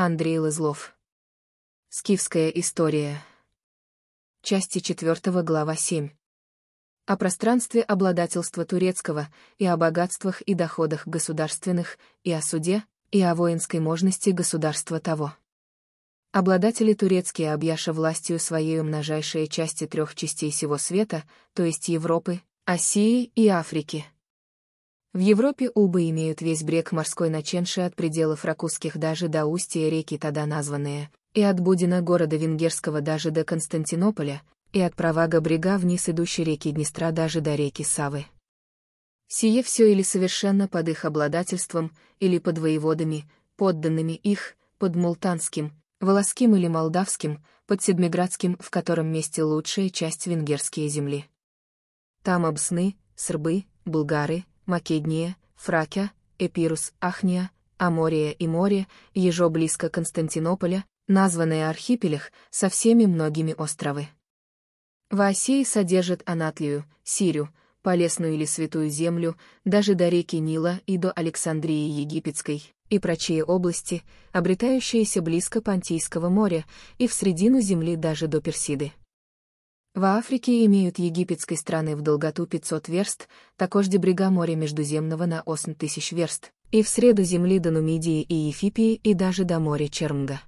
Андрей Лызлов. Скифская история. Части 4 глава 7. О пространстве обладательства турецкого, и о богатствах и доходах государственных, и о суде, и о воинской можности государства того. Обладатели турецкие, объяша властью своей умножайшие части трех частей всего света, то есть Европы, Асии и Африки. В Европе убы имеют весь брег морской наченши от пределов ракузских даже до устья реки Тада названные, и от Будина города венгерского даже до Константинополя, и от Провага брега вниз идущей реки Днестра даже до реки Савы. Сие все или совершенно под их обладательством, или под воеводами, подданными их, под Мултанским, Волоским или Молдавским, под Седмиградским, в котором месте лучшая часть венгерские земли. Там обсны, србы, булгары, Македния, Фракия, Эпирус, Ахния, Амория и море, ежо близко Константинополя, названные Архипелях, со всеми многими островы. В Осии содержит Анатлию, Сирию, Полесную или Святую Землю, даже до реки Нила и до Александрии Египетской, и прочие области, обретающиеся близко Пантийского моря и в средину земли даже до Персиды. В Африке имеют египетской страны в долготу 500 верст, також де брега моря Междуземного на 8 тысяч верст, и в среду земли до Нумидии и Ефипии и даже до моря Чернга.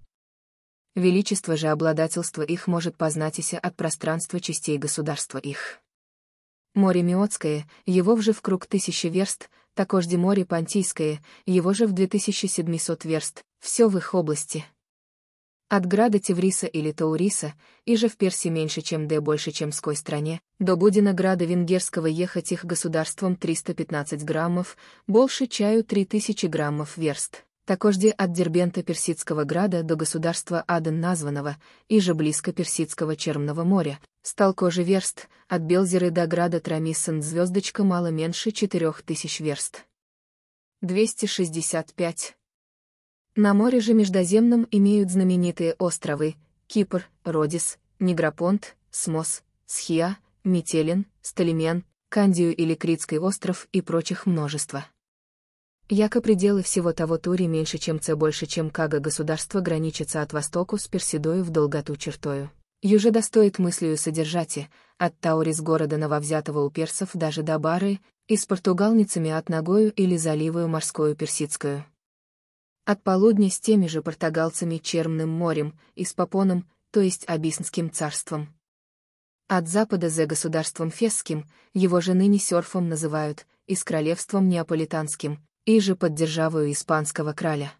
Величество же обладательства их может познатися от пространства частей государства их. Море Миотское, его вже в круг тысячи верст, також де море Пантийское его же в 2700 верст, все в их области. От града Тевриса или Тауриса, и же в Персии меньше, чем Д больше, чем ской стране, до Будина града венгерского ехать их государством 315 граммов, больше чаю 3000 граммов верст. Такожде от Дербента Персидского града до государства Аден названного, и же близко Персидского Черного моря, столко же верст, от Белзеры до града Трамиссен звездочка мало меньше 4000 верст. 265. На море же Междоземном имеют знаменитые островы Кипр, Родис, Негропонт, Смос, Схия, Метелин, Столимен, Кандию или Критский остров и прочих множество. Яко пределы всего того Тури меньше, чем Це больше, чем Кага государство граничится от востоку с Персидою в долготу чертою. Юже достоит мыслью содержати, от Таурис города нововзятого у персов даже до Бары, и с португалницами от Ногою или заливою морскую персидскую. От полудня с теми же португалцами Черным морем, и с Папоном, то есть Абиснским царством. От запада за государством Фесским, его же ныне серфом называют, и с королевством Неаполитанским, и же под державою испанского краля.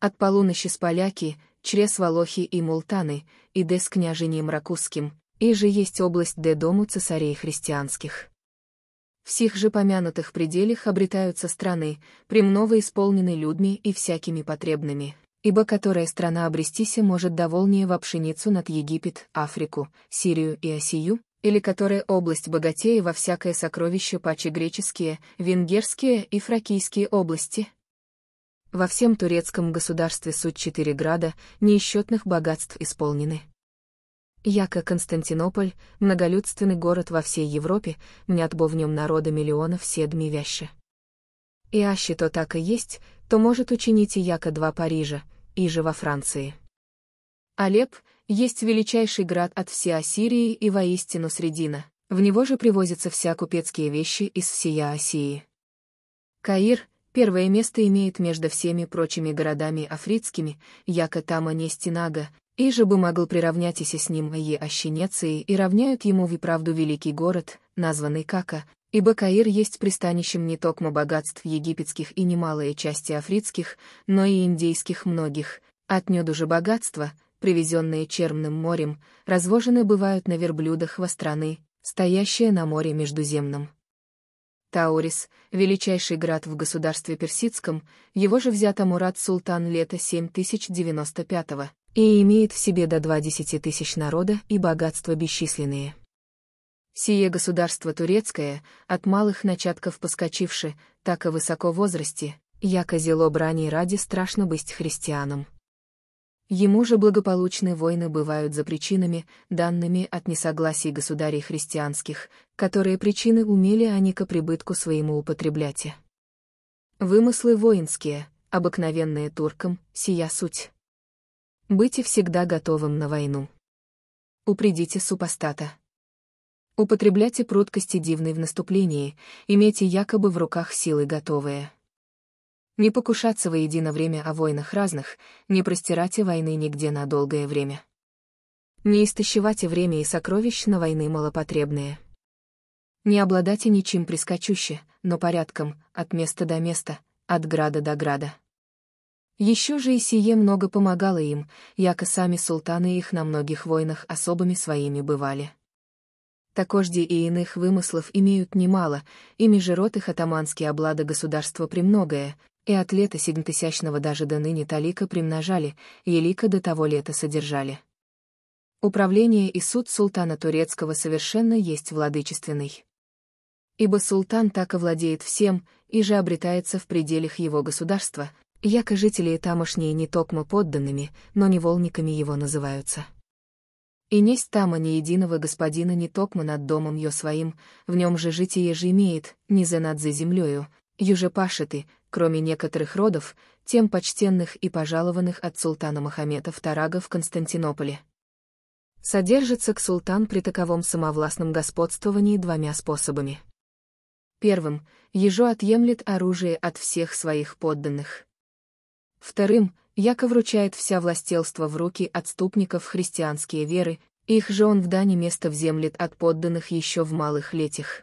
От полуночи с поляки, чрез Волохи и Мултаны, и де с княжением Ракузским, и же есть область де дому цесарей христианских в же помянутых пределах обретаются страны, премного исполнены людьми и всякими потребными, ибо которая страна обрестися может довольнее в пшеницу над Египет, Африку, Сирию и Осию, или которая область богатее во всякое сокровище паче греческие, венгерские и фракийские области. Во всем турецком государстве суть четыре града неисчетных богатств исполнены. Яко Константинополь, многолюдственный город во всей Европе, нет бо в нем народа миллионов седми вяще. И аще то так и есть, то может учинить и яко два Парижа, и же во Франции. Алеп есть величайший град от всей Ассирии и воистину средина, в него же привозятся вся купецкие вещи из всей Осии. Каир — первое место имеет между всеми прочими городами Африцкими, яко тама не стенага, Иже бы могл приравнять и с ним и а Ощенеции и равняют ему в правду великий город, названный Кака, ибо Каир есть пристанищем не токмо богатств египетских и немалые части афритских, но и индейских многих, отнюдь уже богатства, привезенные Черным морем, развожены бывают на верблюдах во страны, стоящие на море Междуземном. Таурис, величайший град в государстве персидском, его же взято Мурат Султан лето 7095-го, и имеет в себе до два десяти тысяч народа и богатства бесчисленные. Сие государство турецкое, от малых начатков поскочивши, так и высоко возрасте, яко зело брани ради страшно быть христианом. Ему же благополучные войны бывают за причинами, данными от несогласий государей христианских, которые причины умели они ко прибытку своему употреблять. Вымыслы воинские, обыкновенные туркам, сия суть. Быть и всегда готовым на войну. Упредите супостата. Употребляйте пруткости дивной в наступлении, имейте якобы в руках силы готовые. Не покушаться воедино время о войнах разных, не простирайте войны нигде на долгое время. Не истощевайте время и сокровищ на войны малопотребные. Не обладайте ничем прискочуще, но порядком, от места до места, от града до града. Еще же и сие много помогало им, яко сами султаны их на многих войнах особыми своими бывали. Такожди и иных вымыслов имеют немало, ими же рот их атаманские облада государства премногое, и от лета сигнтысячного даже до ныне талика примножали, елика до того лета содержали. Управление и суд султана турецкого совершенно есть владычественный. Ибо султан так овладеет всем, и же обретается в пределах его государства, Як жители и тамошние не токмо подданными, но неволниками его называются. И несть тама ни единого господина не токмо над домом ее своим, в нем же житие же имеет, не за за землею, юже пашеты, кроме некоторых родов, тем почтенных и пожалованных от султана Махамета Тарага в Константинополе. Содержится к султан при таковом самовластном господствовании двумя способами. Первым, ежо отъемлет оружие от всех своих подданных. Вторым, яко вручает вся властелство в руки отступников христианские веры, их же он в дане место вземлет от подданных еще в малых летях.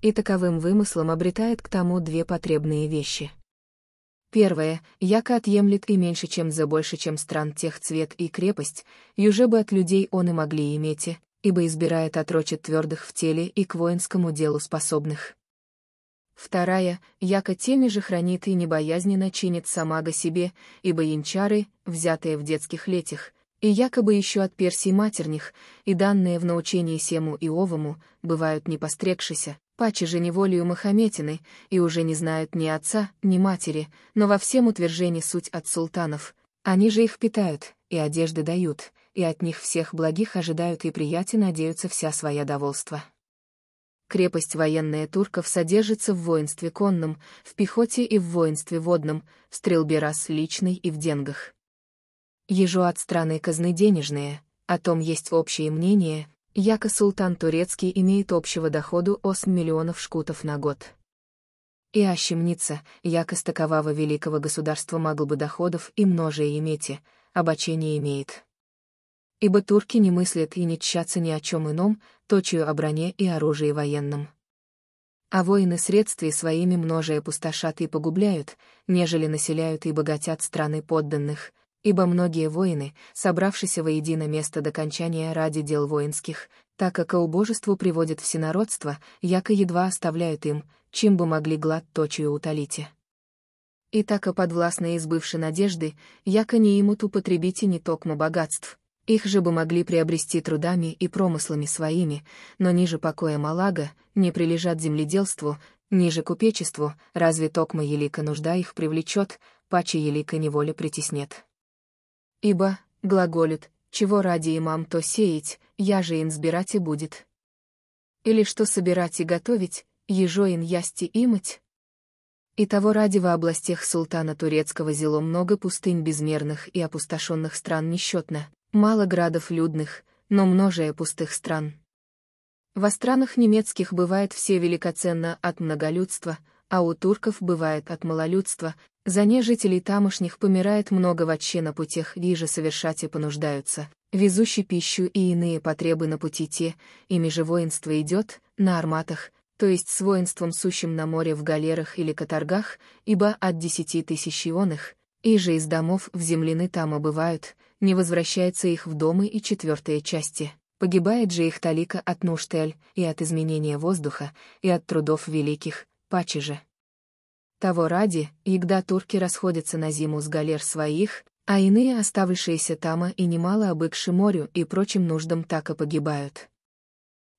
И таковым вымыслом обретает к тому две потребные вещи. Первое, яко отъемлет и меньше, чем за больше, чем стран тех цвет и крепость, уже бы от людей он и могли иметь, ибо избирает отрочит твердых в теле и к воинскому делу способных. Вторая, яко теми же хранит и небоязненно чинит самага себе, ибо янчары, взятые в детских летях, и якобы еще от Персии матерних, и данные в научении Сему и Овому, бывают не пострекшися, паче же неволею Махаметины, и уже не знают ни отца, ни матери, но во всем утверждении суть от султанов. Они же их питают, и одежды дают, и от них всех благих ожидают и прияти надеются вся своя довольство. Крепость военная турков содержится в воинстве конном, в пехоте и в воинстве водном, в стрельбе раз личной и в денгах. Ежу от страны казны денежные, о том есть общее мнение, яко султан турецкий имеет общего доходу 8 миллионов шкутов на год. И ощемнится, яко с такового великого государства могло бы доходов и множие имейте, обочение имеет. Ибо турки не мыслят и не тщатся ни о чем ином, точью о броне и оружии военном. А воины средствий своими множие пустошат и погубляют, нежели населяют и богатят страны подданных, ибо многие воины, собравшиеся воедино место до кончания ради дел воинских, так как к убожеству приводит всенародство, яко едва оставляют им, чем бы могли глад точью утолите. И так и подвластные избывши надежды, яко не имут употребите не токмо богатств, их же бы могли приобрести трудами и промыслами своими, но ниже покоя Малага не прилежат земледелству, ниже купечеству, разве токма елика нужда их привлечет, паче елика неволя притеснет. Ибо, глаголит, чего ради имам то сеять, я же ин сбирать и будет. Или что собирать и готовить, ежо ин ясти и мыть? И того ради во областях султана турецкого зело много пустынь безмерных и опустошенных стран несчетно, Мало градов людных, но множее пустых стран. Во странах немецких бывает все великоценно от многолюдства, а у турков бывает от малолюдства, за не жителей тамошних помирает много вообще на путях, ниже совершать и понуждаются, везущие пищу и иные потребы на пути те, ими же воинство идет, на арматах, то есть с воинством сущим на море в галерах или каторгах, ибо от десяти тысяч ионых, и же из домов в землины там бывают не возвращается их в дома и четвертые части. Погибает же их талика от Нуштель, и от изменения воздуха, и от трудов великих, паче же. Того ради, егда турки расходятся на зиму с галер своих, а иные, оставшиеся тама и немало обыкши морю и прочим нуждам так и погибают.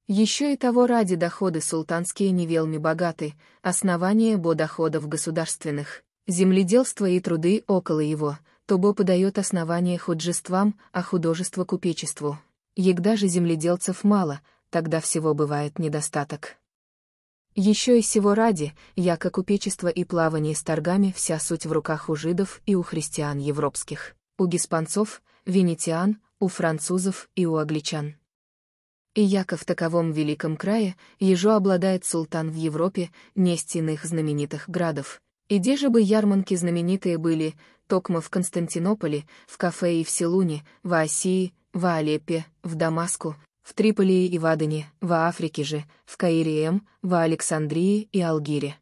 Еще и того ради доходы султанские не велми богаты, основание бо доходов государственных, земледелство и труды около его, Тобо подает основание худжествам, а художество купечеству. Егда же земледелцев мало, тогда всего бывает недостаток. Еще и всего ради, яко купечество и плавание с торгами вся суть в руках у жидов и у христиан европских, у гиспанцов, венетиан, у французов и у англичан. И яко в таковом великом крае ежо обладает султан в Европе, несть иных знаменитых градов. И где же бы ярманки знаменитые были, токма в Константинополе, в Кафе и в Селуне, в Асии, в Алеппе, в Дамаску, в Триполии и в Адене, в Африке же, в Каире М, в Александрии и Алгире.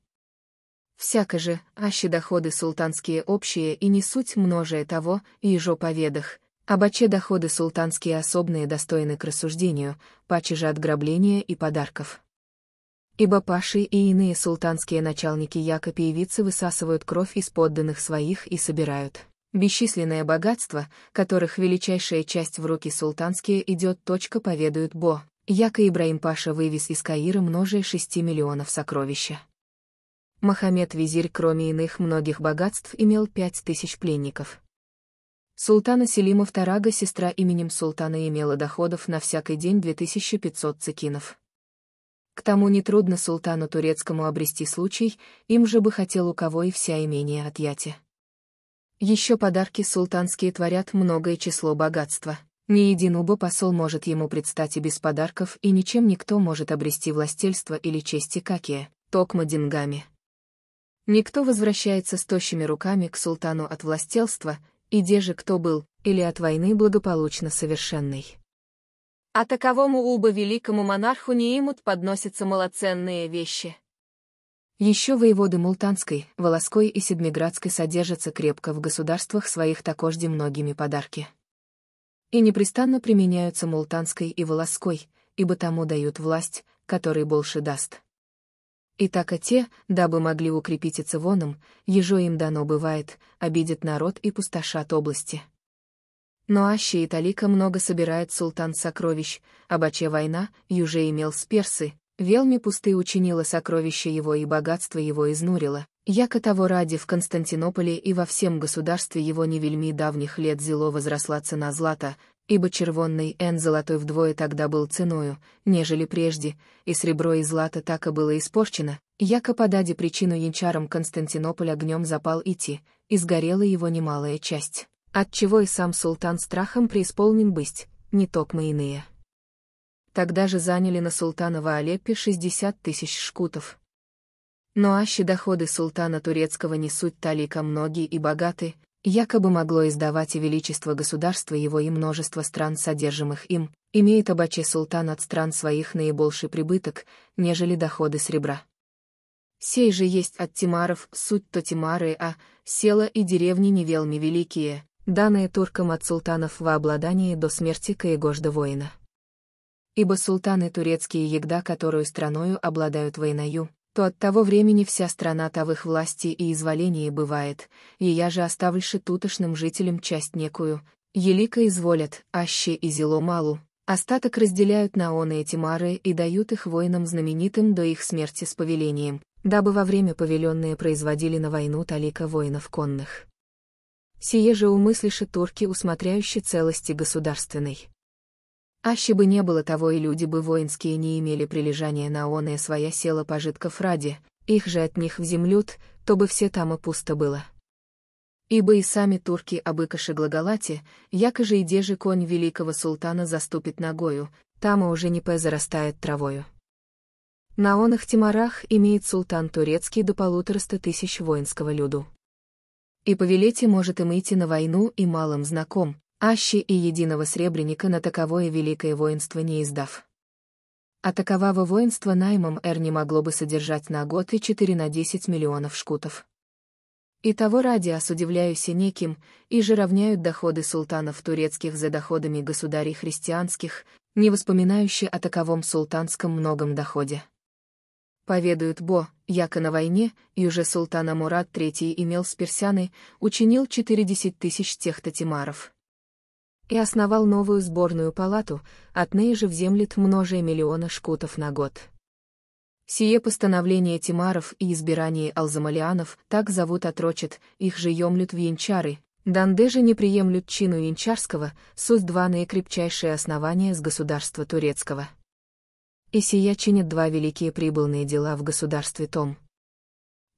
Всяко же, аще доходы султанские общие и не суть множие того, ежо поведах, обаче доходы султанские особные достойны к рассуждению, паче же от грабления и подарков. Ибо паши и иные султанские начальники яко певицы высасывают кровь из подданных своих и собирают. Бесчисленное богатство, которых величайшая часть в руки султанские идет, точка поведают Бо, яко Ибраим Паша вывез из Каира множие шести миллионов сокровища. Мохаммед Визирь, кроме иных многих богатств, имел пять тысяч пленников. Султана Селима II сестра именем султана имела доходов на всякий день 2500 цикинов. К тому нетрудно султану турецкому обрести случай, им же бы хотел у кого и вся имение от Еще подарки султанские творят многое число богатства. Ни един убо посол может ему предстать и без подарков, и ничем никто может обрести властельство или чести какие, токма деньгами. Никто возвращается с тощими руками к султану от властелства, и где же кто был, или от войны благополучно совершенный. А таковому Улба великому монарху не имут подносятся малоценные вещи. Еще воеводы Мултанской, Волоской и Седмиградской содержатся крепко в государствах своих такожде многими подарки. И непрестанно применяются Мултанской и Волоской, ибо тому дают власть, которой больше даст. И так а те, дабы могли укрепиться воном, ежо им дано бывает, обидят народ и пустошат области. Но Аще и Талика много собирает султан сокровищ, а Абаче война, Юже имел с персы, Велми пусты учинила сокровища его и богатство его изнурило, яко того ради в Константинополе и во всем государстве его невельми давних лет зело возросла цена злата, ибо червонный н золотой вдвое тогда был ценою, нежели прежде, и сребро и злато так и было испорчено, яко по даде причину янчарам Константинополя огнем запал идти, и сгорела его немалая часть отчего и сам султан страхом преисполнен бысть, не токмы иные. Тогда же заняли на султанова Алеппе 60 тысяч шкутов. Но аще доходы султана турецкого не суть талика многие и богаты, якобы могло издавать и величество государства его и множество стран, содержимых им, имеет обаче султан от стран своих наибольший прибыток, нежели доходы сребра. Сей же есть от тимаров суть то тимары, а села и деревни невелми великие, данное туркам от султанов во обладании до смерти Каегожда воина. Ибо султаны турецкие егда, которую страною обладают воиною, то от того времени вся страна та в их власти и изволении бывает, и я же оставльши тутошным жителям часть некую, елика изволят, аще и зело малу, остаток разделяют на он и эти мары и дают их воинам знаменитым до их смерти с повелением, дабы во время повеленные производили на войну талика воинов конных сие же умыслиши турки, усмотряющие целости государственной. Аще бы не было того, и люди бы воинские не имели прилежания на оное своя села пожитков ради, их же от них в землют, то бы все там и пусто было. Ибо и сами турки обыкаши глаголате, якоже и дежи конь великого султана заступит ногою, там и уже не пе зарастает травою. На оных тимарах имеет султан турецкий до полутораста тысяч воинского люду и повелите может им идти на войну и малым знаком, аще и единого сребреника на таковое великое воинство не издав. А такового воинства наймом Эр не могло бы содержать на год и 4 на 10 миллионов шкутов. И того ради осудивляюся неким, и же равняют доходы султанов турецких за доходами государей христианских, не воспоминающие о таковом султанском многом доходе. Поведают Бо, яко на войне, и уже султана Мурат III имел с персяны, учинил 40 тысяч техтатимаров. И основал новую сборную палату, от ней же вземлет множие миллиона шкутов на год. Сие постановление тимаров и избирание алзамалианов так зовут отрочат, их же емлют в янчары, данде же не приемлют чину янчарского, суть дваные крепчайшие основания с государства турецкого и сия чинит два великие прибыльные дела в государстве Том.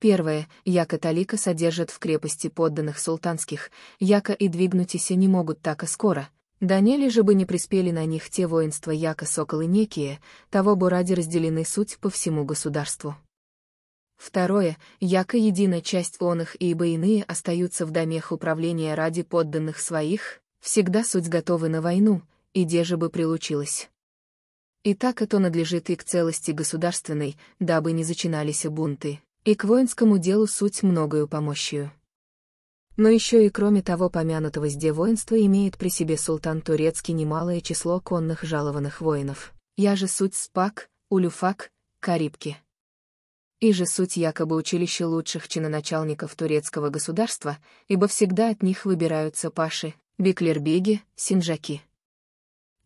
Первое, яко талика содержат в крепости подданных султанских, яко и двигнутися не могут так и скоро. Да нели же бы не приспели на них те воинства яко соколы некие, того бы ради разделены суть по всему государству. Второе, яко единая часть он и ибо иные остаются в домех управления ради подданных своих, всегда суть готовы на войну, и де же бы прилучилась. И так это надлежит и к целости государственной, дабы не зачинались бунты, и к воинскому делу суть многою помощью. Но еще и кроме того помянутого зде воинства имеет при себе султан турецкий немалое число конных жалованных воинов. Я же суть спак, улюфак, карибки. И же суть якобы училище лучших чиноначальников турецкого государства, ибо всегда от них выбираются паши, беклербеги, синжаки.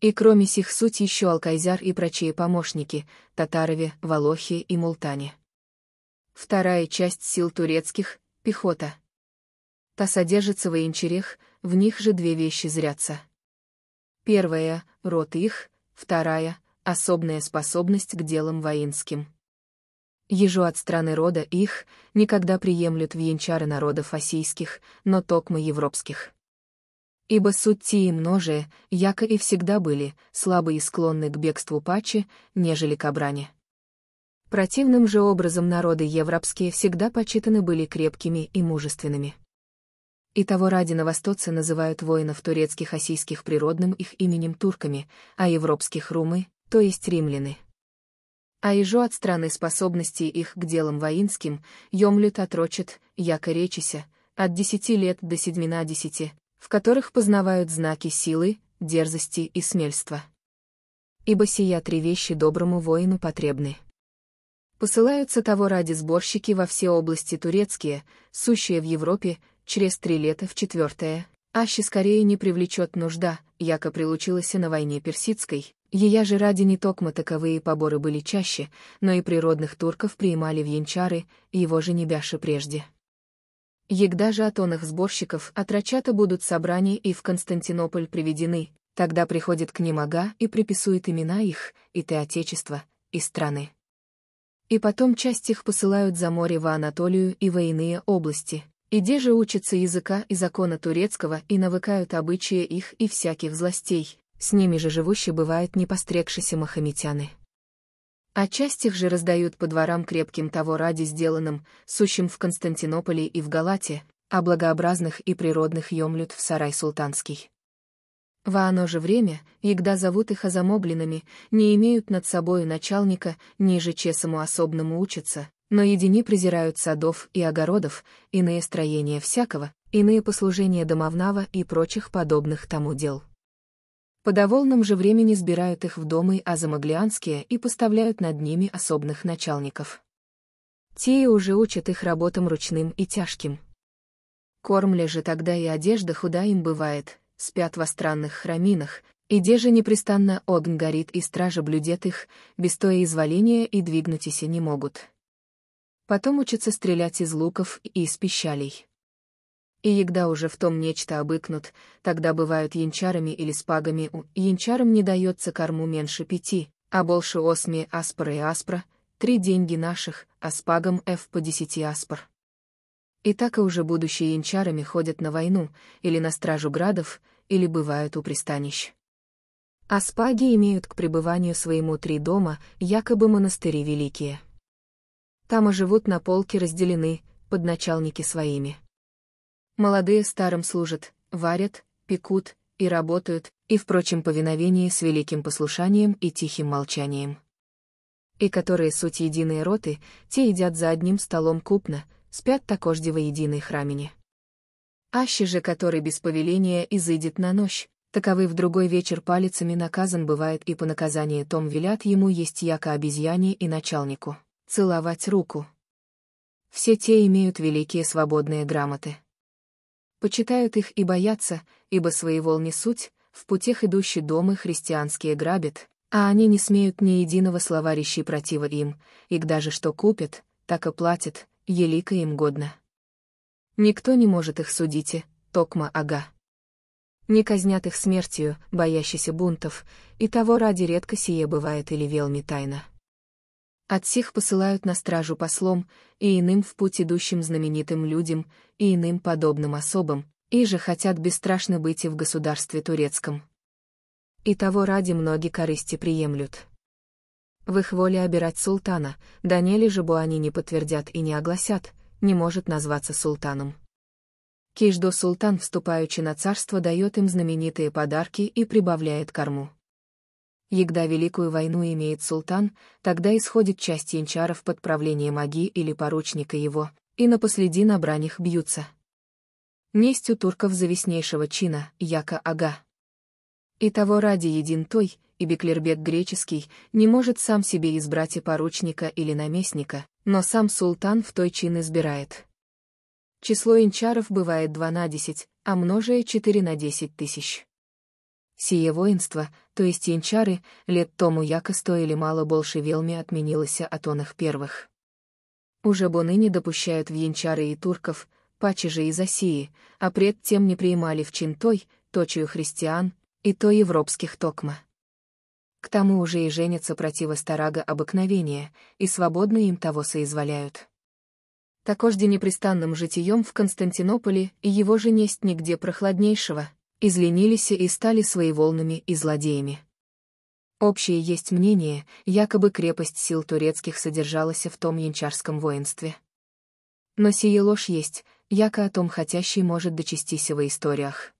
И кроме сих суть еще Алкайзар и прочие помощники, татарове, волохи и мултане. Вторая часть сил турецких — пехота. Та содержится в инчерех, в них же две вещи зрятся. Первая — рот их, вторая — особная способность к делам воинским. Ежу от страны рода их никогда приемлют в янчары народов асийских, но токмы европских. Ибо суть те и множие, яко и всегда были, слабы и склонны к бегству паче, нежели к обране. Противным же образом народы европские всегда почитаны были крепкими и мужественными. И того ради новостоцы называют воинов турецких осийских природным их именем турками, а европских румы, то есть римляны. А ежо от страны способностей их к делам воинским, емлют отрочит, яко речися, от десяти лет до седьмина десяти, в которых познавают знаки силы, дерзости и смельства. Ибо сия три вещи доброму воину потребны. Посылаются того ради сборщики во все области турецкие, сущие в Европе, через три лета в четвертое, аще скорее не привлечет нужда, яко прилучилась на войне персидской, ея же ради не токмо таковые поборы были чаще, но и природных турков приимали в янчары, его же небяши прежде. Егда же от оных сборщиков отрачата будут собрания и в Константинополь приведены, тогда приходит к ним Ага и приписует имена их, и ты отечество и страны. И потом часть их посылают за море во Анатолию и во иные области, иде же учатся языка и закона турецкого и навыкают обычаи их и всяких властей. с ними же живуще бывает непострегшиеся махометяны. А часть их же раздают по дворам крепким того ради сделанным, сущим в Константинополе и в Галате, а благообразных и природных емлют в сарай султанский. Во оно же время, егда зовут их озамобленными, не имеют над собою начальника, ниже чесому особному учатся, но едини презирают садов и огородов, иные строения всякого, иные послужения домовного и прочих подобных тому дел. По довольном же времени сбирают их в дома и азамаглианские и поставляют над ними особных начальников. Те уже учат их работам ручным и тяжким. Кормля же тогда и одежда худа им бывает, спят во странных храминах, и де же непрестанно огонь горит и стража блюдет их, без то изволения и двигнутися не могут. Потом учатся стрелять из луков и из пищалей и егда уже в том нечто обыкнут, тогда бывают янчарами или спагами у янчарам не дается корму меньше пяти, а больше осми аспора и аспра, три деньги наших, а спагам f по десяти аспор. И так и уже будущие янчарами ходят на войну, или на стражу градов, или бывают у пристанищ. А спаги имеют к пребыванию своему три дома, якобы монастыри великие. Там и живут на полке разделены, под начальники своими. Молодые старым служат, варят, пекут и работают, и впрочем повиновение с великим послушанием и тихим молчанием. И которые суть единые роты, те едят за одним столом купно, спят такожде во единой храмине. Аще же, который без повеления изыдет на ночь, таковы в другой вечер палецами наказан бывает и по наказании том велят ему есть яко обезьяне и начальнику, целовать руку. Все те имеют великие свободные грамоты почитают их и боятся, ибо своевол не суть, в путях идущий дома христианские грабят, а они не смеют ни единого слова речи противо им, и даже что купят, так и платят, елико им годно. Никто не может их судить, токма ага. Не казнят их смертью, боящийся бунтов, и того ради редко сие бывает или велми тайно. От всех посылают на стражу послом, и иным в путь идущим знаменитым людям, и иным подобным особам, и же хотят бесстрашно быть и в государстве турецком. И того ради многие корысти приемлют. В их воле обирать султана, да не ли же бы они не подтвердят и не огласят, не может назваться султаном. Киждо султан, вступающий на царство, дает им знаменитые подарки и прибавляет корму. Егда Великую войну имеет султан, тогда исходит часть янчаров под правление маги или поручника его, и на последи на бранях бьются. Несть у турков завеснейшего чина, яка ага. И того ради един той, и Беклербек греческий, не может сам себе избрать и поручника или наместника, но сам султан в той чин избирает. Число инчаров бывает 2 на 10, а множие 4 на 10 тысяч. Сие воинство — то есть янчары, лет тому яко стоили мало больше велми отменилася от оных первых. Уже буны не допущают в янчары и турков, паче же из Осии, а пред тем не принимали в чин той, точию христиан, и то европских токма. К тому уже и женятся противо стараго обыкновения, и свободно им того соизволяют. Такожде непрестанным житием в Константинополе и его же несть нигде прохладнейшего, изленились и стали своеволными и злодеями. Общее есть мнение, якобы крепость сил турецких содержалась в том янчарском воинстве. Но сие ложь есть, яко о том хотящий может дочастися во историях.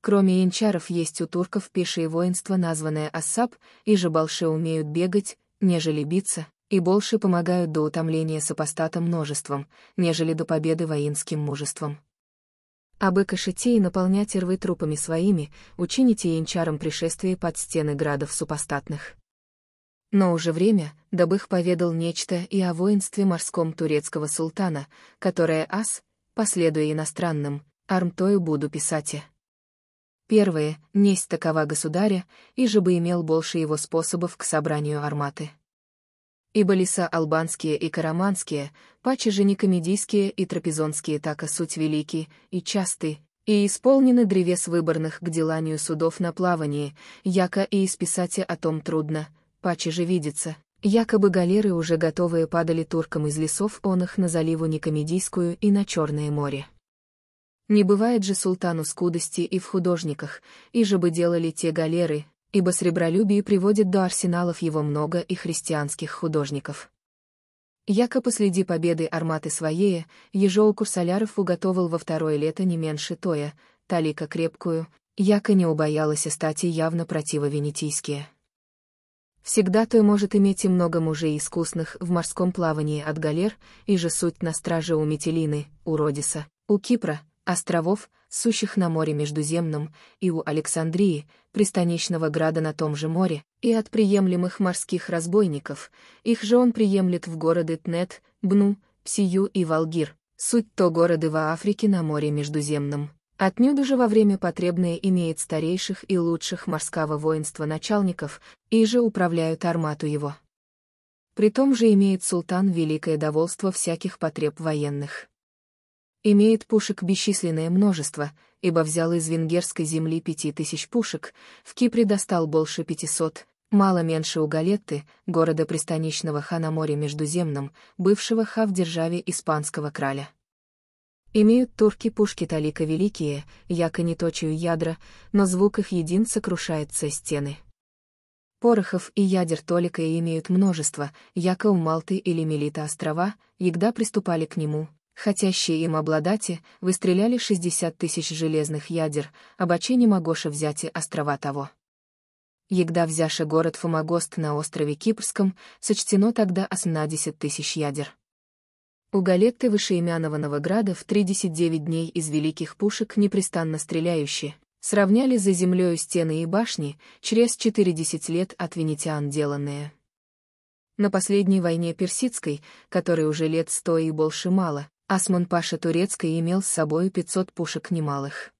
Кроме янчаров есть у турков пешие воинства, названное Ассаб, и же балши умеют бегать, нежели биться, и больше помогают до утомления сопостата множеством, нежели до победы воинским мужеством. Абы кашите и наполнять рвы трупами своими, учините янчарам пришествие под стены градов супостатных. Но уже время, дабы их поведал нечто и о воинстве морском турецкого султана, которое ас, последуя иностранным, армтою буду писать. Первое, несть такова государя, и же бы имел больше его способов к собранию арматы ибо леса албанские и караманские, паче же не комедийские и трапезонские така суть велики, и часты, и исполнены древес выборных к деланию судов на плавании, яко и исписать о том трудно, паче же видится. Якобы галеры уже готовые падали туркам из лесов он их на заливу Никомедийскую и на Черное море. Не бывает же султану скудости и в художниках, и же бы делали те галеры, ибо сребролюбие приводит до арсеналов его много и христианских художников. Яко последи победы арматы своея, ежоу соляров уготовил во второе лето не меньше тоя, талика крепкую, яко не убоялась и явно противовенетийские. Всегда той может иметь и много мужей искусных в морском плавании от галер, и же суть на страже у Метелины, у Родиса, у Кипра, островов, сущих на море Междуземном, и у Александрии, пристанищного града на том же море, и от приемлемых морских разбойников, их же он приемлет в городы Тнет, Бну, Псию и Валгир, суть то города во Африке на море Междуземном. Отнюдь же во время потребное имеет старейших и лучших морского воинства начальников, и же управляют армату его. При том же имеет султан великое довольство всяких потреб военных. Имеет пушек бесчисленное множество, ибо взял из венгерской земли пяти тысяч пушек, в Кипре достал больше пятисот, мало меньше у Галетты, города пристаничного хана моря Междуземном, бывшего ха в державе испанского краля. Имеют турки пушки талика великие, яко не точию ядра, но звук их един сокрушается стены. Порохов и ядер Толика имеют множество, яко у Малты или Мелита острова, егда приступали к нему, хотящие им обладати, выстреляли 60 тысяч железных ядер, а бачине Магоша взяти острова того. Егда взяше город Фумагост на острове Кипрском, сочтено тогда 18 тысяч ядер. У галетты вышеимянного града в 39 дней из великих пушек непрестанно стреляющие, сравняли за землею стены и башни, через 40 лет от венетиан деланные. На последней войне персидской, которой уже лет сто и больше мало, Асман Паша Турецкий имел с собой 500 пушек немалых.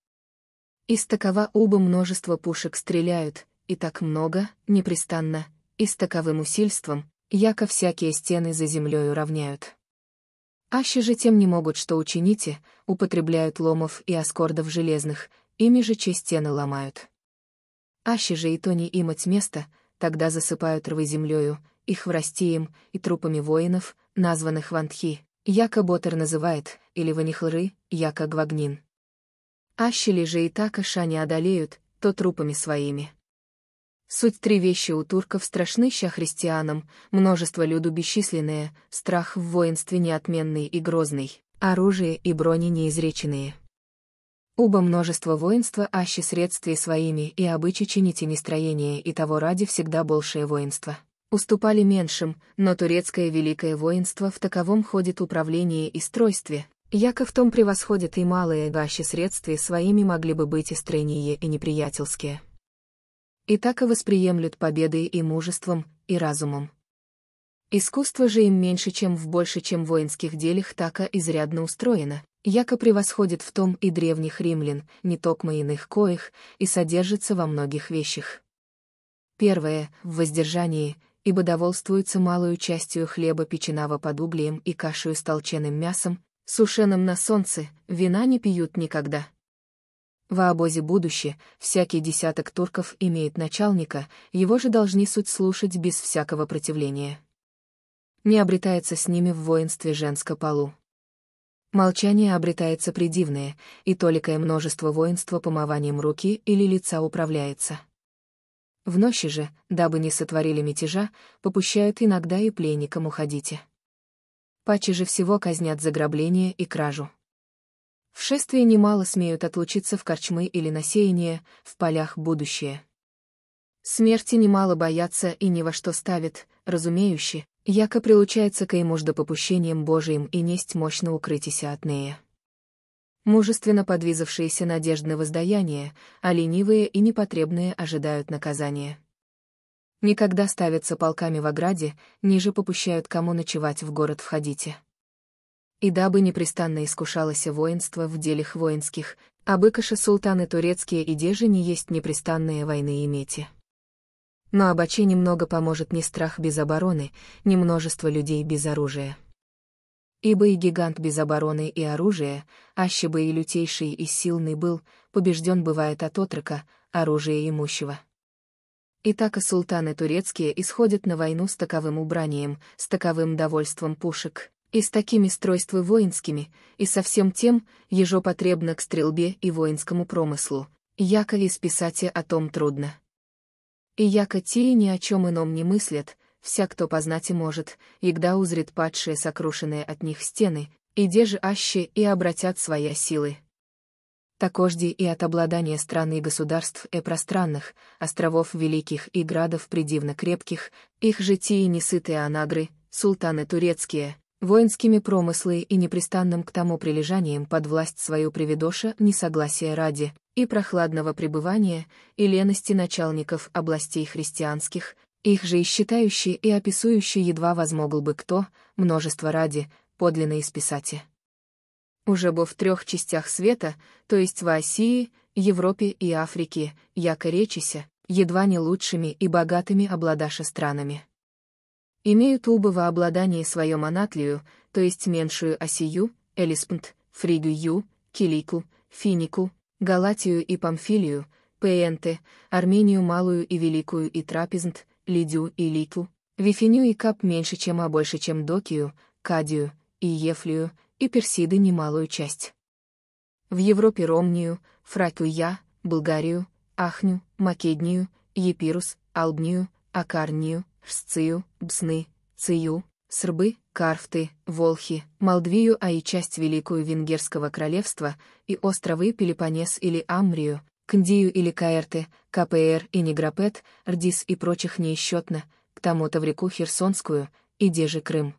Из такова уба множество пушек стреляют, и так много, непрестанно, и с таковым усильством, яко всякие стены за землею равняют. Аще же тем не могут, что учините, употребляют ломов и оскордов железных, ими же честь стены ломают. Аще же и то не имать места, тогда засыпают рвы землею, их и хворостием, и трупами воинов, названных вантхи, Яка Ботер называет, или Ванихлры, Яка Гвагнин. Ащели же и так Аша не одолеют, то трупами своими. Суть три вещи у турков страшны ща христианам, множество люду бесчисленное, страх в воинстве неотменный и грозный, оружие и брони неизреченные. Уба множество воинства аще средстве своими и чинить ими нестроение и того ради всегда большее воинство уступали меньшим, но турецкое великое воинство в таковом ходит управление и стройстве, яко в том превосходит и малые гащи средства своими могли бы быть и стройнее и неприятельские. И так и восприемлют победы и мужеством, и разумом. Искусство же им меньше, чем в больше, чем воинских делях, така изрядно устроено, яко превосходит в том и древних римлян, не токмо иных коих, и содержится во многих вещах. Первое, в воздержании, ибо довольствуются малую частью хлеба печеного под углем и кашей с толченым мясом, сушеным на солнце, вина не пьют никогда. В обозе будущее всякий десяток турков имеет начальника, его же должны суть слушать без всякого противления. Не обретается с ними в воинстве женско полу. Молчание обретается придивное, и толикое множество воинства помыванием руки или лица управляется. В ночи же, дабы не сотворили мятежа, попущают иногда и пленникам уходите. Паче же всего казнят за грабление и кражу. В шествии немало смеют отлучиться в корчмы или на сеяние, в полях будущее. Смерти немало боятся и ни во что ставят, разумеющие, яко прилучается к ему попущением Божиим и несть мощно укрытися от нея мужественно подвизавшиеся надежды на воздаяние, а ленивые и непотребные ожидают наказания. Никогда ставятся полками в ограде, ниже попущают кому ночевать в город входите. И дабы непрестанно искушалось воинство в делях воинских, а быкаши султаны турецкие и дежи не есть непрестанные войны и мети. Но обаче немного поможет ни страх без обороны, ни множество людей без оружия. Ибо и гигант без обороны и оружия, а ащебы и лютейший и сильный был, побежден бывает от отрока, оружия имущего. И так и султаны турецкие исходят на войну с таковым убранием, с таковым довольством пушек, и с такими стройствы воинскими, и со всем тем, ежо потребно к стрельбе и воинскому промыслу, яко ли списать о том трудно. И яко те ни о чем ином не мыслят, вся кто познать и может, егда узрит падшие сокрушенные от них стены, иде же аще и обратят свои силы. Такожди и от обладания страны и государств и пространных, островов великих и градов придивно крепких, их житие несытые анагры, султаны турецкие, воинскими промыслы и непрестанным к тому прилежанием под власть свою приведоша несогласия ради, и прохладного пребывания, и лености начальников областей христианских, их же и считающий, и описующий едва возмогл бы кто, множество ради, подлинно исписати. Уже бо в трех частях света, то есть в Асии, Европе и Африке, яко речися, едва не лучшими и богатыми обладаши странами. Имеют убы во обладании своем анатлию, то есть меньшую Осию, Элиспнт, Фригюю, Килику, Финику, Галатию и Памфилию, Пеенте, Армению Малую и Великую и Трапезнт, Лидию и Лику, Вифиню и Кап меньше чем, а больше чем Докию, Кадию и Ефлию, и Персиды немалую часть. В Европе Ромнию, Фракия, Болгарию, Ахню, Македнию, Епирус, Албнию, Акарнию, Рсцию, Бсны, Цию, Србы, Карфты, Волхи, Молдвию, а и часть Великую Венгерского королевства, и островы Пелепонес или Амрию, Кндию или Каэрты, КПР и Неграпет, Рдис и прочих неисчетно, к тому Таврику Херсонскую, и Дежи Крым.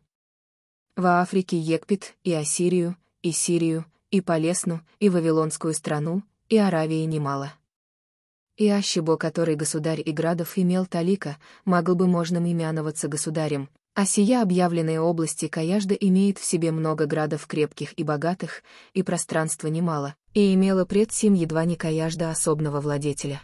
Во Африке Екпит, и Ассирию, и Сирию, и Полесну, и Вавилонскую страну, и Аравии немало. И Ащебо, который государь Иградов имел талика, могл бы можным имяноваться государем, а сия объявленные области Каяжда имеет в себе много градов крепких и богатых, и пространства немало, и имела пред сим едва не Каяжда особного владетеля.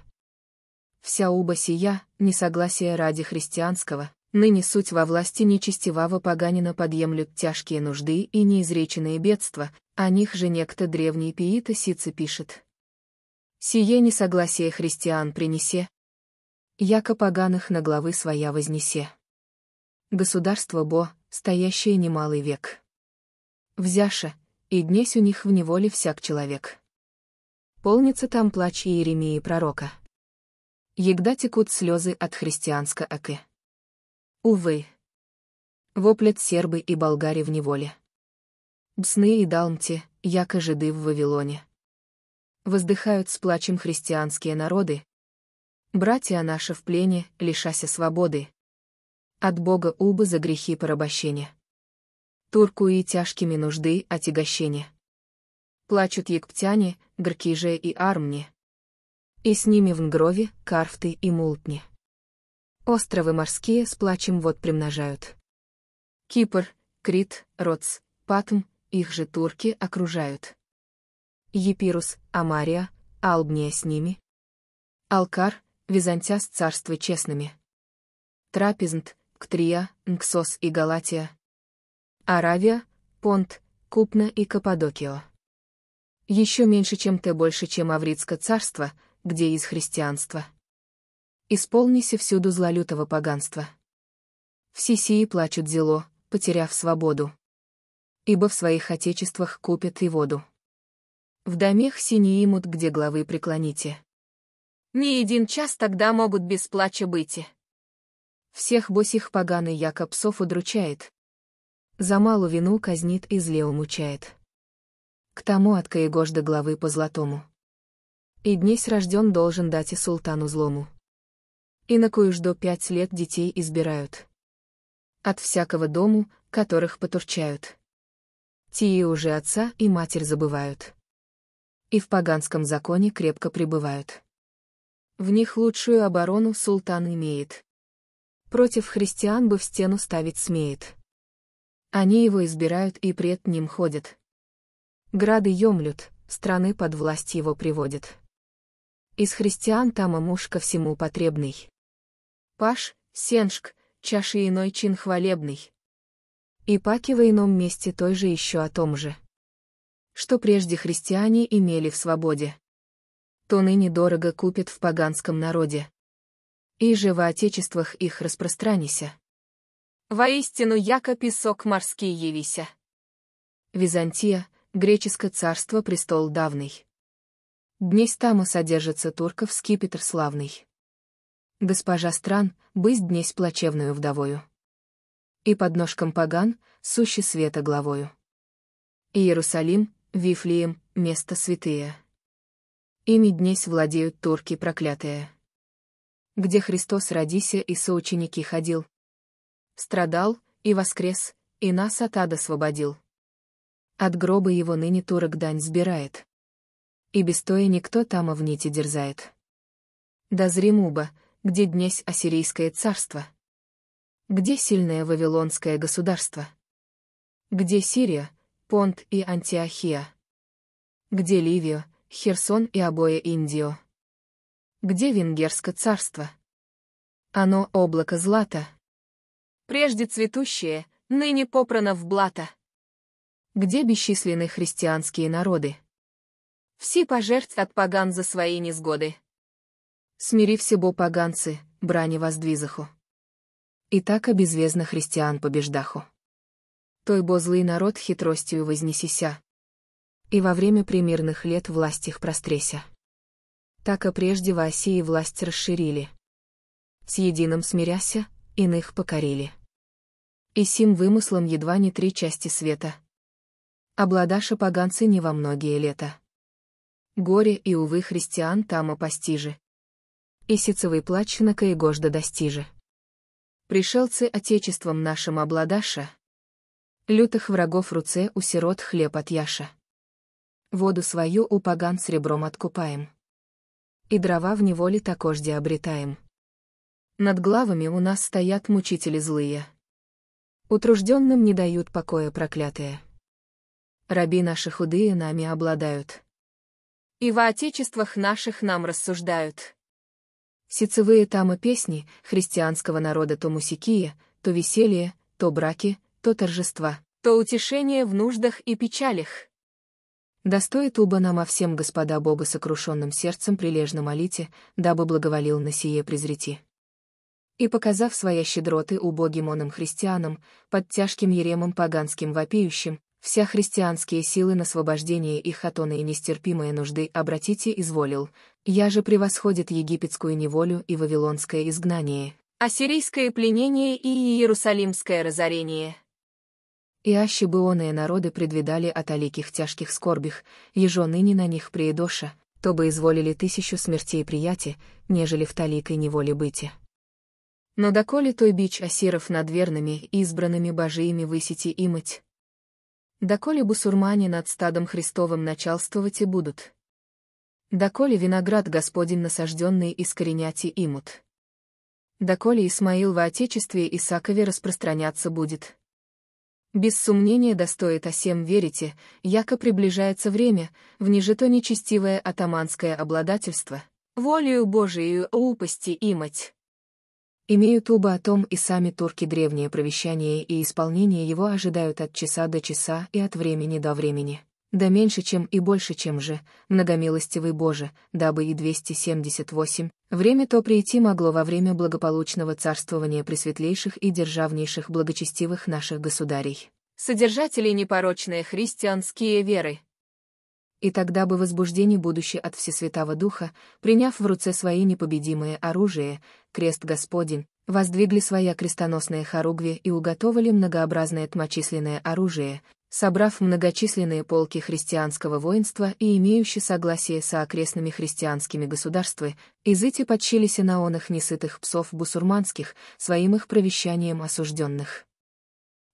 Вся уба сия, несогласие ради христианского, ныне суть во власти нечестивого поганина подъемлют тяжкие нужды и неизреченные бедства, о них же некто древний пиита Сицы пишет. «Сие несогласие христиан принесе, яко поганых на главы своя вознесе». Государство Бо, стоящее немалый век. Взяше, и днесь у них в неволе всяк человек. Полнится там плач Иеремии пророка. Егда текут слезы от христианска Аке. Увы. Воплят сербы и болгари в неволе. Дсны и далмти, яко жиды в Вавилоне. Воздыхают с плачем христианские народы. Братья наши в плене, лишася свободы. От Бога убы за грехи порабощения. Турку и тяжкими нужды отягощения. Плачут егптяне, гркиже и армни. И с ними в Нгрове, Карфты и Мултни. Островы морские с плачем вот примножают. Кипр, Крит, Роц, Патм, их же турки окружают. Епирус, Амария, Албния с ними. Алкар, Византия с царствой честными. Трапезнт, Ктрия, Нксос и Галатия. Аравия, Понт, Купна и Каппадокия. Еще меньше, чем те, больше, чем Аврицкое царство, где из христианства. Исполнися всюду злолютого поганства. В Сисии плачут зело, потеряв свободу. Ибо в своих отечествах купят и воду. В домех синие имут, где главы преклоните. Не един час тогда могут без плача быть всех босих поганый яко псов удручает. За малу вину казнит и зле умучает. К тому от Каегожда главы по златому. И днесь рожден должен дать и султану злому. И на кую жду пять лет детей избирают. От всякого дому, которых потурчают. Тии уже отца и матерь забывают. И в поганском законе крепко пребывают. В них лучшую оборону султан имеет против христиан бы в стену ставить смеет. Они его избирают и пред ним ходят. Грады емлют, страны под власть его приводят. Из христиан там муж ко всему потребный. Паш, Сеншк, чаши иной чин хвалебный. И паки в ином месте той же еще о том же. Что прежде христиане имели в свободе. То ныне дорого купят в поганском народе и же во отечествах их распространися. Воистину, яко песок морский явися. Византия, греческое царство, престол давный. Дней стама содержится турков скипетр славный. Госпожа стран, бысь днесь плачевную вдовою. И под ножком поган, сущи света главою. Иерусалим, Вифлеем, место святые. Ими днесь владеют турки проклятые где Христос родился и соученики ходил. Страдал, и воскрес, и нас от ада освободил. От гроба его ныне турок дань сбирает. И без тоя никто там в нити дерзает. Да зримуба, где днесь Ассирийское царство? Где сильное Вавилонское государство? Где Сирия, Понт и Антиохия? Где Ливия, Херсон и обоя Индио? где венгерское царство. Оно облако злата. Прежде цветущее, ныне попрано в блата. Где бесчисленные христианские народы? Все пожертв от поган за свои незгоды. Смири всебо поганцы, брани воздвизаху. И так обезвезно христиан побеждаху. Той бо злый народ хитростью вознесися. И во время примирных лет власть их простреся так и прежде в Асии власть расширили. С единым смиряся, иных покорили. И сим вымыслом едва не три части света. Обладаша поганцы не во многие лета. Горе и, увы, христиан там и постижи. И сицевый плач на Каегожда достижи. Пришелцы отечеством нашим обладаша. Лютых врагов руце у сирот хлеб от яша. Воду свою у поган с ребром откупаем и дрова в неволе такожди обретаем. Над главами у нас стоят мучители злые. Утружденным не дают покоя проклятые. Раби наши худые нами обладают. И во отечествах наших нам рассуждают. Сицевые там и песни христианского народа то мусикия, то веселье, то браки, то торжества, то утешение в нуждах и печалях. Достоит уба нам о а всем, господа Бога, сокрушенным сердцем прилежно молите, дабы благоволил на сие презрети. И показав свои щедроты убогим оным христианам, под тяжким еремом поганским вопиющим, вся христианские силы на освобождение их от и нестерпимые нужды обратите изволил, я же превосходит египетскую неволю и вавилонское изгнание, ассирийское пленение и иерусалимское разорение и аще бы оные народы предвидали от оликих тяжких скорбих, ежо ныне на них приедоша, то бы изволили тысячу смертей прияти, нежели в таликой неволе быти. Но доколе той бич асиров над верными и избранными божиими высити имать? Доколе бусурмане над стадом Христовым началствовать будут? Доколе виноград Господень насажденный искоренять и имут? Доколе Исмаил во Отечестве Исакове распространяться будет? Без сомнения достоит осем верите, яко приближается время, в нежито нечестивое атаманское обладательство, волею Божию упасти имать. Имеют оба о том и сами турки древнее провещание и исполнение его ожидают от часа до часа и от времени до времени. Да меньше чем и больше чем же, многомилостивый Боже, дабы и 278, Время то прийти могло во время благополучного царствования пресветлейших и державнейших благочестивых наших государей, содержателей непорочные христианские веры. И тогда бы возбуждение будущее от Всесвятого Духа, приняв в руце свои непобедимые оружие, крест Господень, воздвигли своя крестоносные хоругви и уготовили многообразное тмочисленное оружие, собрав многочисленные полки христианского воинства и имеющие согласие со окрестными христианскими государствами, изыти подчились на он их несытых псов бусурманских, своим их провещанием осужденных.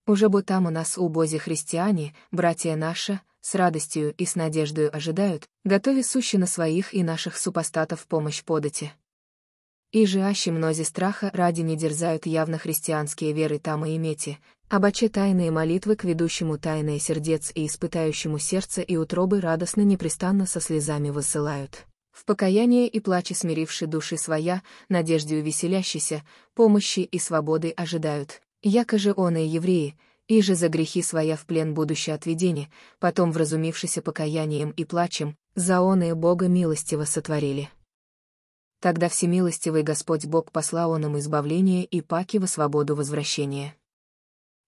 Уже бы там у нас у бозе христиане, братья наши, с радостью и с надеждою ожидают, готовя сущи на своих и наших супостатов помощь подати. И же аще мнози страха ради не дерзают явно христианские веры там и имети, Обаче тайные молитвы к ведущему тайное сердец и испытающему сердце и утробы радостно непрестанно со слезами высылают. В покаяние и плаче смиривши души своя, надеждею веселящейся, помощи и свободы ожидают. Яко же он и евреи, и же за грехи своя в плен будущее отведение, потом вразумившися покаянием и плачем, за он и Бога милостиво сотворили. Тогда всемилостивый Господь Бог послал он им избавление и паки во свободу возвращения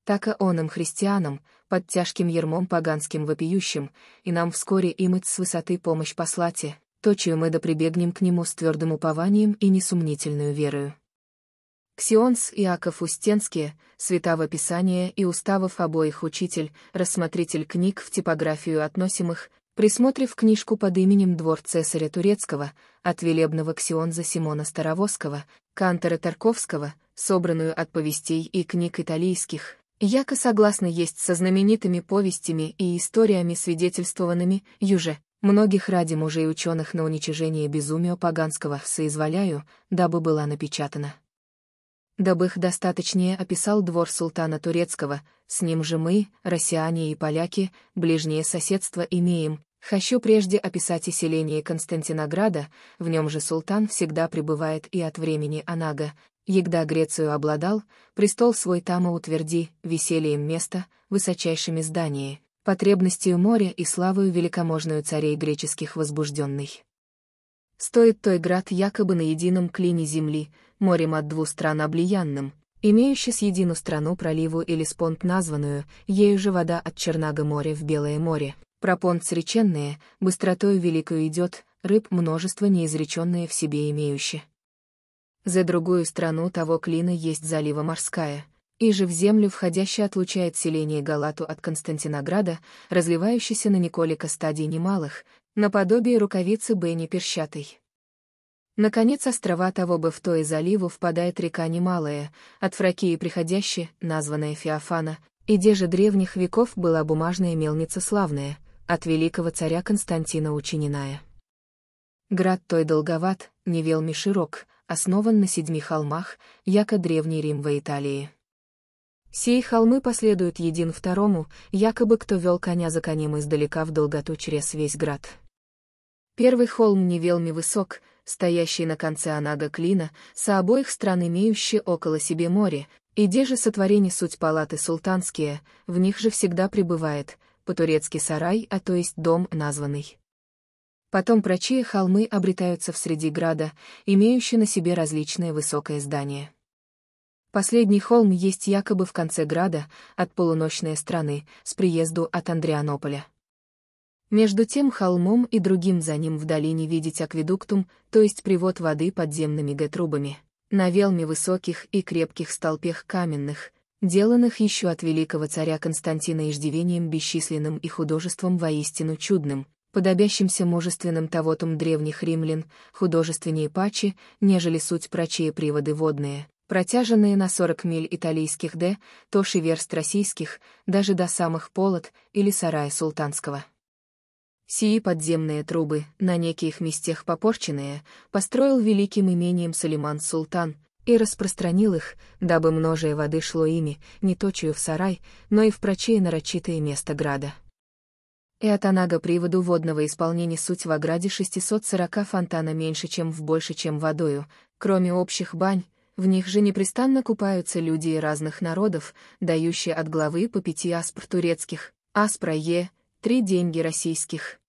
так и оным христианам, под тяжким ермом поганским вопиющим, и нам вскоре имыть с высоты помощь послате, то, чью мы да прибегнем к нему с твердым упованием и несумнительную верою. Ксионс Иаков Устенский, Святого Писания и уставов обоих учитель, рассмотритель книг в типографию относимых, присмотрев книжку под именем «Двор цесаря Турецкого» от велебного Ксионза Симона Старовозского, Кантера Тарковского, собранную от повестей и книг италийских, Яко согласно есть со знаменитыми повестями и историями, свидетельствованными, юже, многих ради мужей ученых на уничижение безумия паганского, соизволяю, дабы была напечатана. Дабых их достаточнее описал двор султана турецкого, с ним же мы, россияне и поляки, ближнее соседство имеем, хочу прежде описать и селение Константинограда, в нем же султан всегда пребывает и от времени Анага, Егда Грецию обладал, престол свой там и утверди, весельем места, высочайшими зданиями, потребностью моря и славою великоможную царей греческих возбужденный. Стоит той град якобы на едином клине земли, морем от двух стран облиянным, имеющий с едину страну проливу или спонт названную, ею же вода от Чернага моря в Белое море, пропонт среченные, быстротою великую идет, рыб множество неизреченное в себе имеющие. За другую страну того клина есть залива Морская, и же в землю входящая отлучает селение Галату от Константинограда, разливающейся на Николика стадий немалых, наподобие рукавицы Бенни перчатой. Наконец, острова того бы в то и заливу впадает река Немалая, от Фракии приходящая, названная Феофана, и де же древних веков была бумажная мельница славная, от великого царя Константина учиненная. Град той долговат, не велми широк, основан на седьми холмах, яко древний Рим во Италии. Сей холмы последуют един второму, якобы кто вел коня за конем издалека в долготу через весь град. Первый холм невелми высок, стоящий на конце Анага Клина, со обоих стран имеющий около себе море, и где же сотворение суть палаты султанские, в них же всегда пребывает, по-турецки сарай, а то есть дом, названный. Потом прочие холмы обретаются в среди града, имеющие на себе различные высокое здания. Последний холм есть якобы в конце града, от полуночной страны, с приезду от Андрианополя. Между тем холмом и другим за ним в долине видеть акведуктум, то есть привод воды подземными гэтрубами, на велме высоких и крепких столпех каменных, деланных еще от великого царя Константина иждивением бесчисленным и художеством воистину чудным, подобящимся мужественным тавотам древних римлян, художественнее пачи, нежели суть прочие приводы водные, протяженные на 40 миль италийских «д», тоши верст российских, даже до самых полот или сарая султанского. Сии подземные трубы, на неких местах попорченные, построил великим имением Салиман Султан и распространил их, дабы множие воды шло ими, не точью в сарай, но и в прочее нарочитое место града. И от анага приводу водного исполнения суть в ограде 640 фонтана меньше, чем в больше, чем водою, кроме общих бань, в них же непрестанно купаются люди разных народов, дающие от главы по пяти аспр турецких, аспра Е, три деньги российских.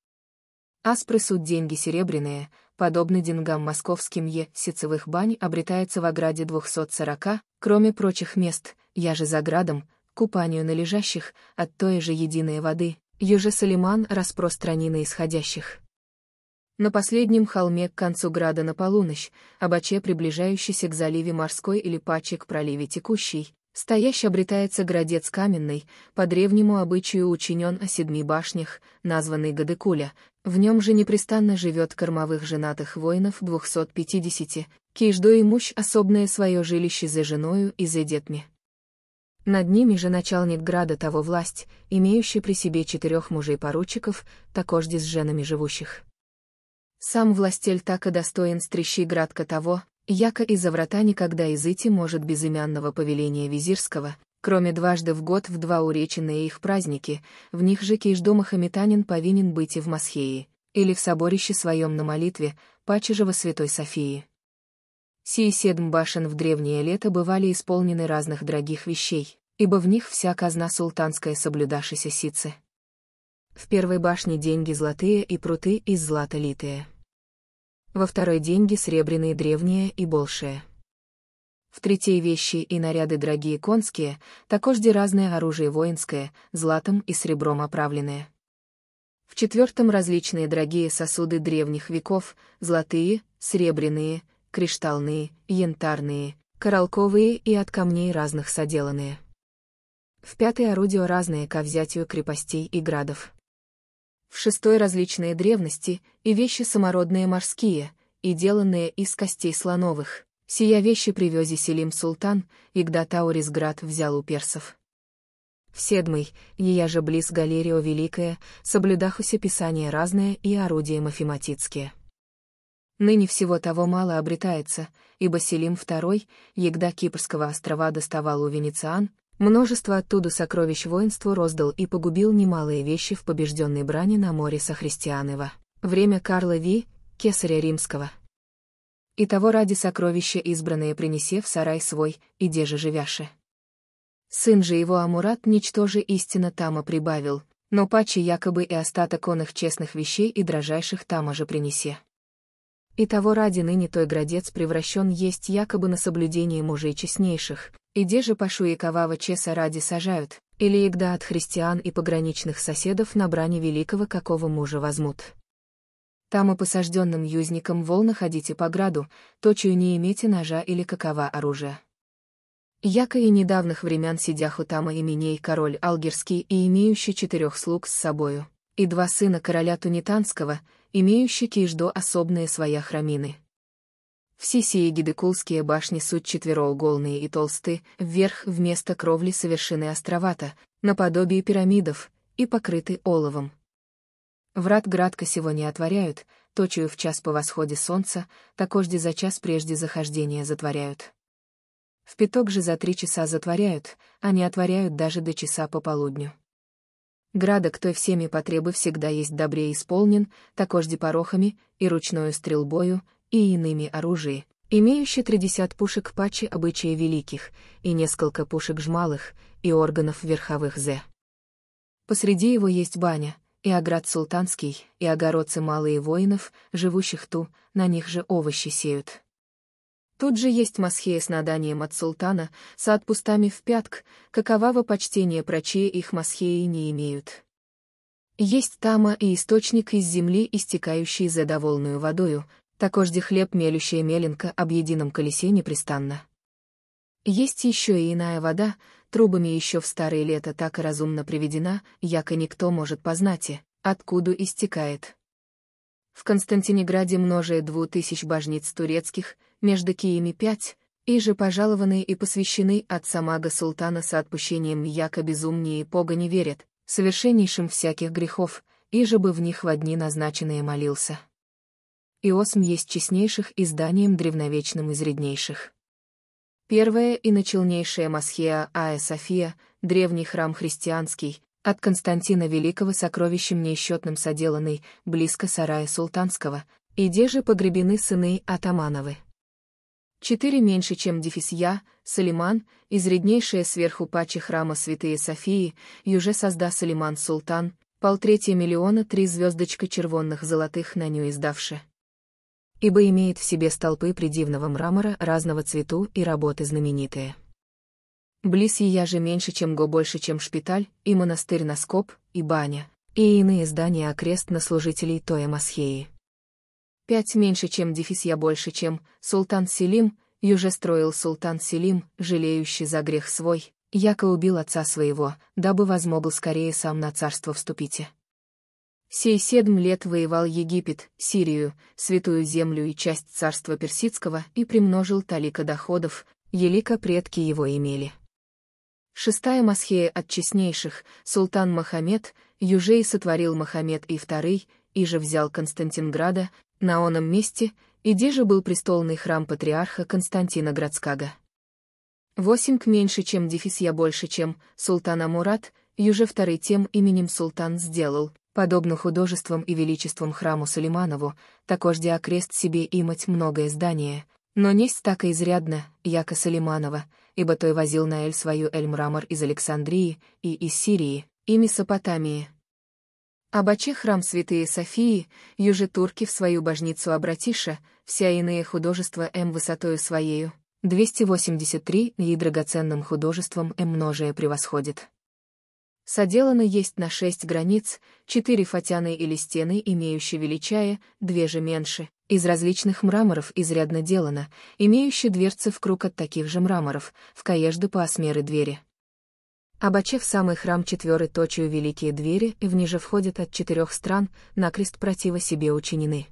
Аспры суд деньги серебряные, подобны деньгам московским Е, сицевых бань обретается в ограде 240, кроме прочих мест, я же за градом, купанию на лежащих, от той же единой воды, Юже Салиман распространены исходящих. На последнем холме к концу града на полуночь, Абаче, приближающийся к заливе морской или Паче к проливе текущей, стоящий обретается градец каменный, по древнему обычаю учинен о седми башнях, названный Гадыкуля, в нем же непрестанно живет кормовых женатых воинов 250, Кейждо и мущ особное свое жилище за женою и за детьми. Над ними же начальник града того власть, имеющий при себе четырех мужей-поручиков, такожди с женами живущих. Сам властель так и достоин стрящи градка того, яко из-за врата никогда изыти может безымянного повеления визирского, кроме дважды в год в два уреченные их праздники, в них же Кейждома Хамитанин повинен быть и в Масхее, или в соборище своем на молитве, паче же во Святой Софии. Сие седм башен в древние лето бывали исполнены разных дорогих вещей, ибо в них вся казна султанская соблюдавшейся сицы. В первой башне деньги золотые и пруты из злата литые. Во второй деньги серебряные древние и большие. В третьей вещи и наряды дорогие конские, такожде разное оружие воинское, златом и серебром оправленное. В четвертом различные дорогие сосуды древних веков, золотые, серебряные, кришталные, янтарные, коралковые и от камней разных соделанные. В пятой орудие разные ко взятию крепостей и градов. В шестой различные древности и вещи самородные морские, и деланные из костей слоновых. Сия вещи привези Селим Султан, Игда град взял у персов. В седьмой, ея же близ Галерио Великая, соблюдахуся писание разное и орудия мафематицкие. Ныне всего того мало обретается, ибо Селим II, егда Кипрского острова доставал у венециан, множество оттуда сокровищ воинству роздал и погубил немалые вещи в побежденной брани на море Сохристианова. Время Карла Ви, кесаря римского. И того ради сокровища избранные принесе в сарай свой, и де же живяше. Сын же его Амурат ничтоже истинно тама прибавил, но паче якобы и остаток он их честных вещей и дрожайших тама же принесе. И того ради ныне той градец превращен есть якобы на соблюдение мужей честнейших, и где же Пашу и Кавава Чеса ради сажают, или егда от христиан и пограничных соседов на брани великого какого мужа возьмут. Там и посажденным юзникам волно ходите по граду, точью не имейте ножа или какова оружия. Яко и недавних времен сидя тама именей король Алгерский и имеющий четырех слуг с собою, и два сына короля Тунитанского — имеющие Киждо особные своя храмины. Все сие гидыкулские башни суть четвероуголные и толсты, вверх вместо кровли совершены островата, наподобие пирамидов, и покрыты оловом. Врат градко сего не отворяют, точую в час по восходе солнца, такожде за час прежде захождения затворяют. В пяток же за три часа затворяют, а не отворяют даже до часа по полудню. Градок той всеми потребы всегда есть добре исполнен, такожди порохами, и ручную стрелбою, и иными оружии, имеющий тридесят пушек пачи обычаи великих, и несколько пушек жмалых, и органов верховых зе. Посреди его есть баня, и оград султанский, и огородцы малые воинов, живущих ту, на них же овощи сеют. Тут же есть масхея с наданием от султана, с отпустами в пятк, каковаго почтение прочие их масхеи не имеют. Есть тама и источник из земли, истекающий задовольную водою, такожде хлеб мелющая меленка об едином колесе непрестанно. Есть еще и иная вода, трубами еще в старые лето так и разумно приведена, яко никто может познать, и, откуда истекает. В Константинеграде множие двух тысяч бажниц турецких, между Киями 5, и же пожалованы и посвящены от самага султана с отпущением яко безумнее и пога не верят, совершеннейшим всяких грехов, и же бы в них в одни назначенные молился. Иосм есть честнейших изданием древновечным изреднейших. реднейших. Первая и началнейшая Масхия Ая София, древний храм христианский, от Константина Великого сокровищем неисчетным соделанный, близко сарая султанского, и де же погребены сыны Атамановы. 4 меньше, чем Дефисья, Салиман, из реднейшая сверху пачи храма Святые Софии, уже созда Салиман Султан, полтретья миллиона три звездочка червонных золотых на ню издавши. Ибо имеет в себе столпы придивного мрамора разного цвету и работы знаменитые. Близ я же меньше, чем го больше, чем шпиталь, и монастырь Скоп и баня, и иные здания окрест на служителей Тоя Масхеи. Пять меньше, чем я больше, чем Султан Селим, юже строил Султан Селим, жалеющий за грех свой, яко убил отца своего, дабы возмогл скорее сам на царство вступите. Сей седм лет воевал Египет, Сирию, Святую Землю и часть царства Персидского и примножил талика доходов, елика предки его имели. Шестая Масхея от честнейших, султан Махамед, южей сотворил Махамед и второй, и же взял Константинграда, на оном месте, иди же был престолный храм патриарха Константина Градскага. Восемь к меньше, чем дефис я больше, чем султана Мурат, юже второй тем именем султан сделал, подобно художествам и величеством храму Сулейманову, такожде окрест себе имать многое здание, но несть так и изрядно, яко Сулейманова, ибо той возил на Эль свою Эль-Мрамор из Александрии и из Сирии, и Месопотамии. Обаче храм Святые Софии, юже турки в свою божницу обратиша, вся иные художества М высотою своею, 283 и драгоценным художеством М множие превосходит. Соделано есть на шесть границ, четыре фатяны или стены, имеющие величая, две же меньше, из различных мраморов изрядно делано, имеющие дверцы в круг от таких же мраморов, в коежды по осмеры двери. Обачев самый храм четверы у великие двери и в вниже входят от четырех стран, накрест противо себе учинены.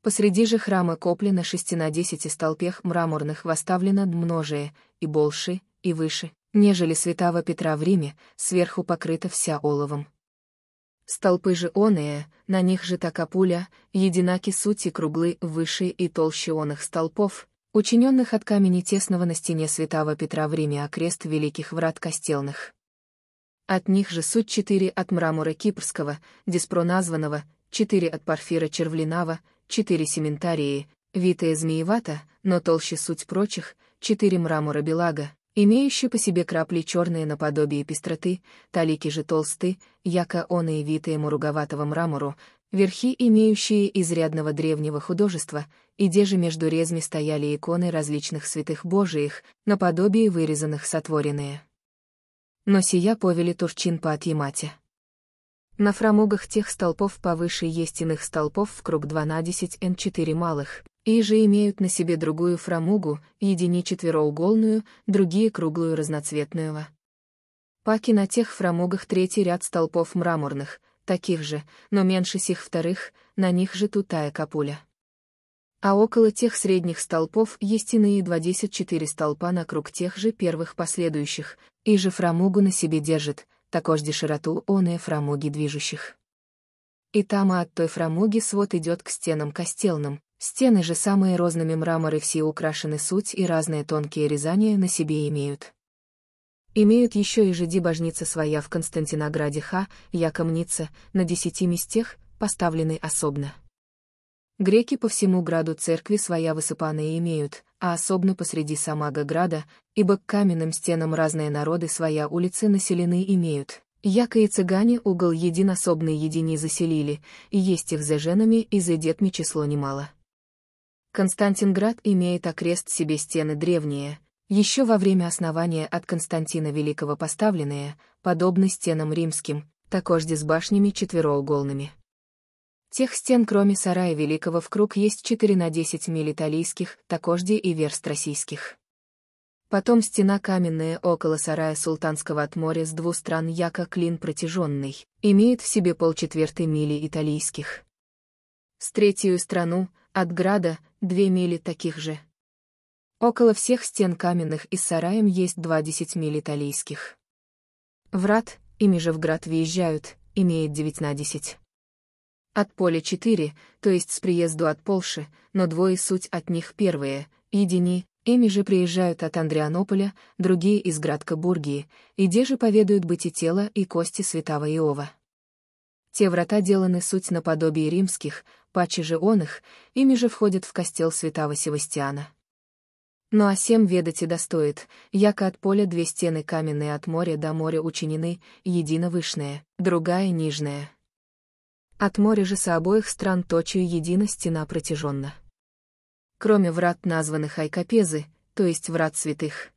Посреди же храма коплено шести на десяти столпех мраморных восставлено множие, и больше, и выше, нежели святого Петра в Риме, сверху покрыта вся оловом. Столпы же оные, на них же така пуля, единаки сути круглы, выше и толще оных столпов, учиненных от камени тесного на стене святого Петра в Риме окрест великих врат костелных. От них же суть четыре от мрамора кипрского, диспроназванного, четыре от парфира червлинава, четыре сементарии, витая змеевата, но толще суть прочих, четыре мрамора белага, имеющие по себе крапли черные наподобие пестроты, талики же толсты, яко он и витые муруговатого мрамору, верхи имеющие изрядного древнего художества, и где же между резьми стояли иконы различных святых божиих, наподобие вырезанных сотворенные. Но сия повели турчин по отъемате. На фрамугах тех столпов повыше есть иных столпов в круг 2 на 10 н4 малых, и же имеют на себе другую фрамугу, едини четвероугольную, другие круглую разноцветную. Паки на тех фрамугах третий ряд столпов мраморных, таких же, но меньше сих вторых, на них же тутая капуля. А около тех средних столпов есть иные 24 столпа на круг тех же первых последующих, и же фрамугу на себе держит, такожди широту и фрамуги движущих. И там от той фрамуги свод идет к стенам костелным, стены же самые разными мраморы все украшены суть и разные тонкие резания на себе имеют. Имеют еще и жиди божница своя в Константинограде Ха, якомница, на десяти местех, поставленной особно. Греки по всему граду церкви своя высыпанные имеют, а особенно посреди самого града, ибо к каменным стенам разные народы своя улицы населены имеют. Яко и цыгане угол един особный едини заселили, и есть их за женами и за детьми число немало. Константинград имеет окрест себе стены древние, еще во время основания от Константина Великого поставленные, подобны стенам римским, такожде с башнями четвероуголными. Тех стен, кроме сарая Великого, в круг есть 4 на 10 миль италийских, такожди и верст российских. Потом стена каменная около сарая Султанского от моря с двух стран яко клин протяженный, имеет в себе полчетвертой мили италийских. С третью страну, от града, две мили таких же. Около всех стен каменных и с сараем есть два десять миль италийских. Врат, ими же в град въезжают, имеет девять на десять. От поля четыре, то есть с приезду от Польши, но двое суть от них первые, едини, Ими же приезжают от Андрианополя, другие из Градка Бургии, и де же поведают быть и тело, и кости святого Иова. Те врата деланы суть наподобие римских, паче же он их, ими же входят в костел святого Севастиана. Ну а сем ведать и достоит, яко от поля две стены каменные от моря до моря учинены, единовышная, другая нижняя. От моря же со обоих стран точью едина стена протяженна. Кроме врат, названных Айкапезы, то есть врат святых.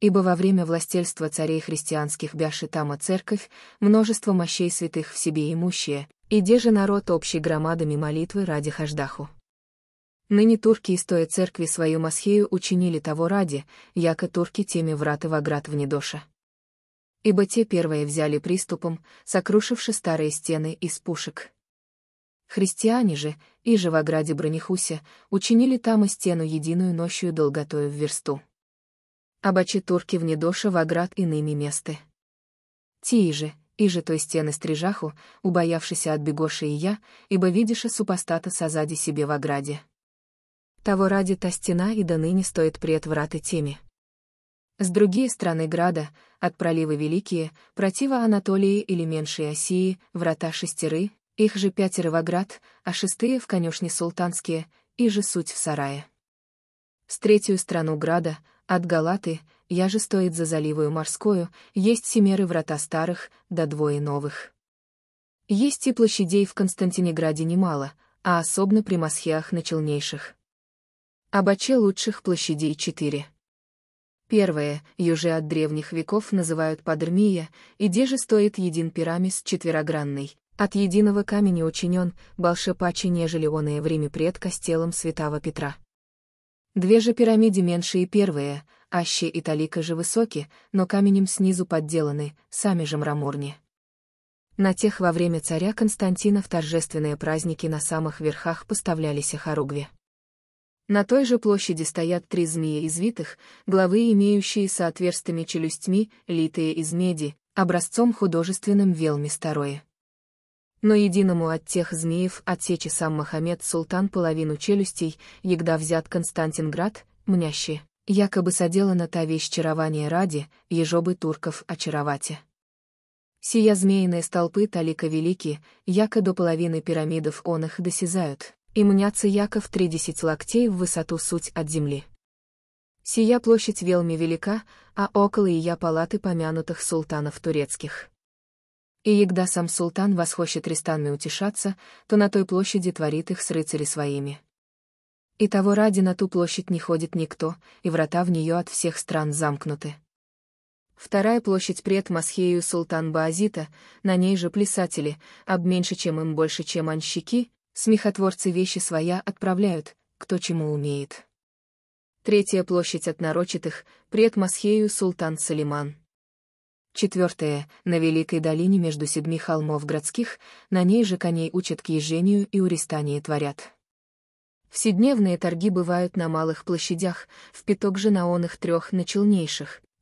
Ибо во время властельства царей христианских Бяшитама церковь, множество мощей святых в себе имущие, и де же народ общей громадами молитвы ради Хаждаху. Ныне турки из той церкви свою масхею учинили того ради, яко турки теми враты в оград в Недоша ибо те первые взяли приступом, сокрушивши старые стены из пушек. Христиане же, и же в ограде Бронихусе, учинили там и стену единую нощью долготою в версту. Обачи турки в недоше в оград и иными месты. Тии же, и же той стены стрижаху, убоявшийся от бегоши и я, ибо видиша супостата созади себе в ограде. Того ради та стена и до ныне стоит пред враты теми. С другой стороны града, от пролива Великие, протива Анатолии или Меншей Осии, врата шестеры, их же пятеро в град, а шестые в конюшне султанские, и же суть в сарае. С третью страну града, от Галаты, я же стоит за заливою морскую, есть семеры врата старых, да двое новых. Есть и площадей в Константинеграде немало, а особно при Масхиах на челнейших. Обаче лучших площадей четыре. Первое, юже от древних веков называют падрмия, и где же стоит един пирамис четверогранный, от единого камня учинен, больше паче нежели оное время предка с телом святого Петра. Две же пирамиды меньше и первые, аще и талика же высоки, но каменем снизу подделаны, сами же мраморни. На тех во время царя Константина в торжественные праздники на самых верхах поставлялись хоругви. На той же площади стоят три змеи извитых, главы имеющие со отверстыми челюстьми, литые из меди, образцом художественным велми старое. Но единому от тех змеев отсечи сам Мохаммед Султан половину челюстей, егда взят Константинград, мнящи, якобы на та вещь чарования ради, ежобы турков очаровате. Сия змеиные столпы талика велики, яко до половины пирамидов он их досязают, и мнятся яков тридесять локтей в высоту суть от земли. Сия площадь велми велика, а около ее палаты помянутых султанов турецких. И егда сам султан восхочет рестанами утешаться, то на той площади творит их с рыцари своими. И того ради на ту площадь не ходит никто, и врата в нее от всех стран замкнуты. Вторая площадь пред Масхею султан Баазита, на ней же плясатели, об меньше чем им больше чем анщики, Смехотворцы вещи своя отправляют, кто чему умеет. Третья площадь от нарочитых, пред Масхею Султан Салиман. Четвертое, на Великой долине между седьми холмов городских, на ней же коней учат к ежению и уристании творят. Вседневные торги бывают на малых площадях, в пяток же на оных трех на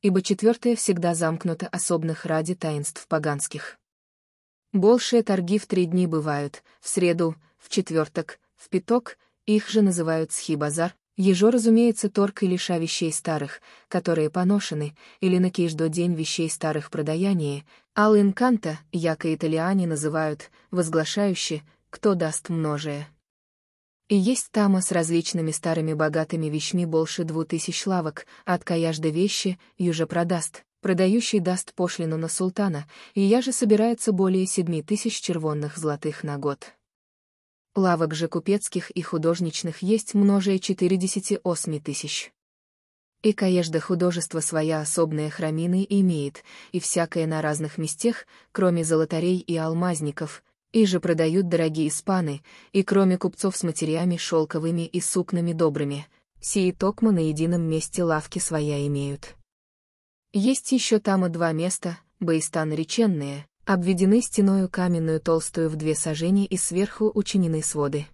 ибо четвертое всегда замкнуто особных ради таинств поганских. Большие торги в три дни бывают, в среду, в четверток, в пяток, их же называют схибазар, ежо, разумеется, торг или лиша вещей старых, которые поношены, или на кейждо день вещей старых продаяние, ал инканта, яко итальяне называют, возглашающе, кто даст множее. И есть тама с различными старыми богатыми вещми больше двух тысяч лавок, от каяжда вещи, юже продаст, продающий даст пошлину на султана, и я же собирается более семи тысяч червонных золотых на год. Лавок же купецких и художничных есть множие 48 тысяч. И каежда художество своя особные храмины имеет, и всякое на разных местах, кроме золотарей и алмазников, и же продают дорогие испаны, и кроме купцов с матерями шелковыми и сукнами добрыми, сии токмо на едином месте лавки своя имеют. Есть еще там два места, боистан реченные, обведены стеною каменную толстую в две сажени и сверху учинены своды.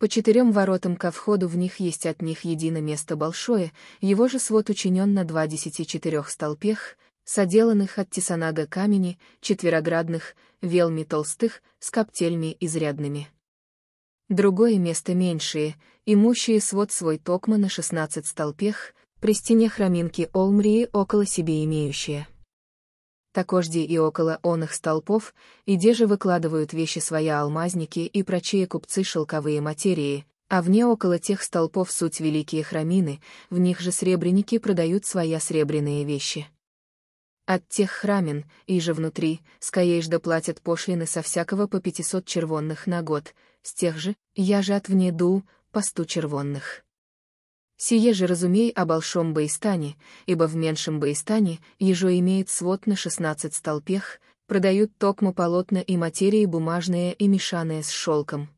По четырем воротам ко входу в них есть от них единое место большое, его же свод учинен на два десяти четырех столпех, соделанных от тесанага камени, четвероградных, велми толстых, с коптельми изрядными. Другое место меньшее, имущее свод свой токма на шестнадцать столпех, при стене храминки Олмрии около себе имеющие такожди и около оных столпов, и где же выкладывают вещи своя алмазники и прочие купцы шелковые материи, а вне около тех столпов суть великие храмины, в них же сребреники продают своя сребряные вещи. От тех храмин, и же внутри, скоежда платят пошлины со всякого по 500 червонных на год, с тех же, я же от вне ду, по 100 червонных. Сие же разумей о Большом Баистане, ибо в Меньшем Баистане ежо имеет свод на шестнадцать столпех, продают токмо полотна и материи бумажные и мешаные с шелком.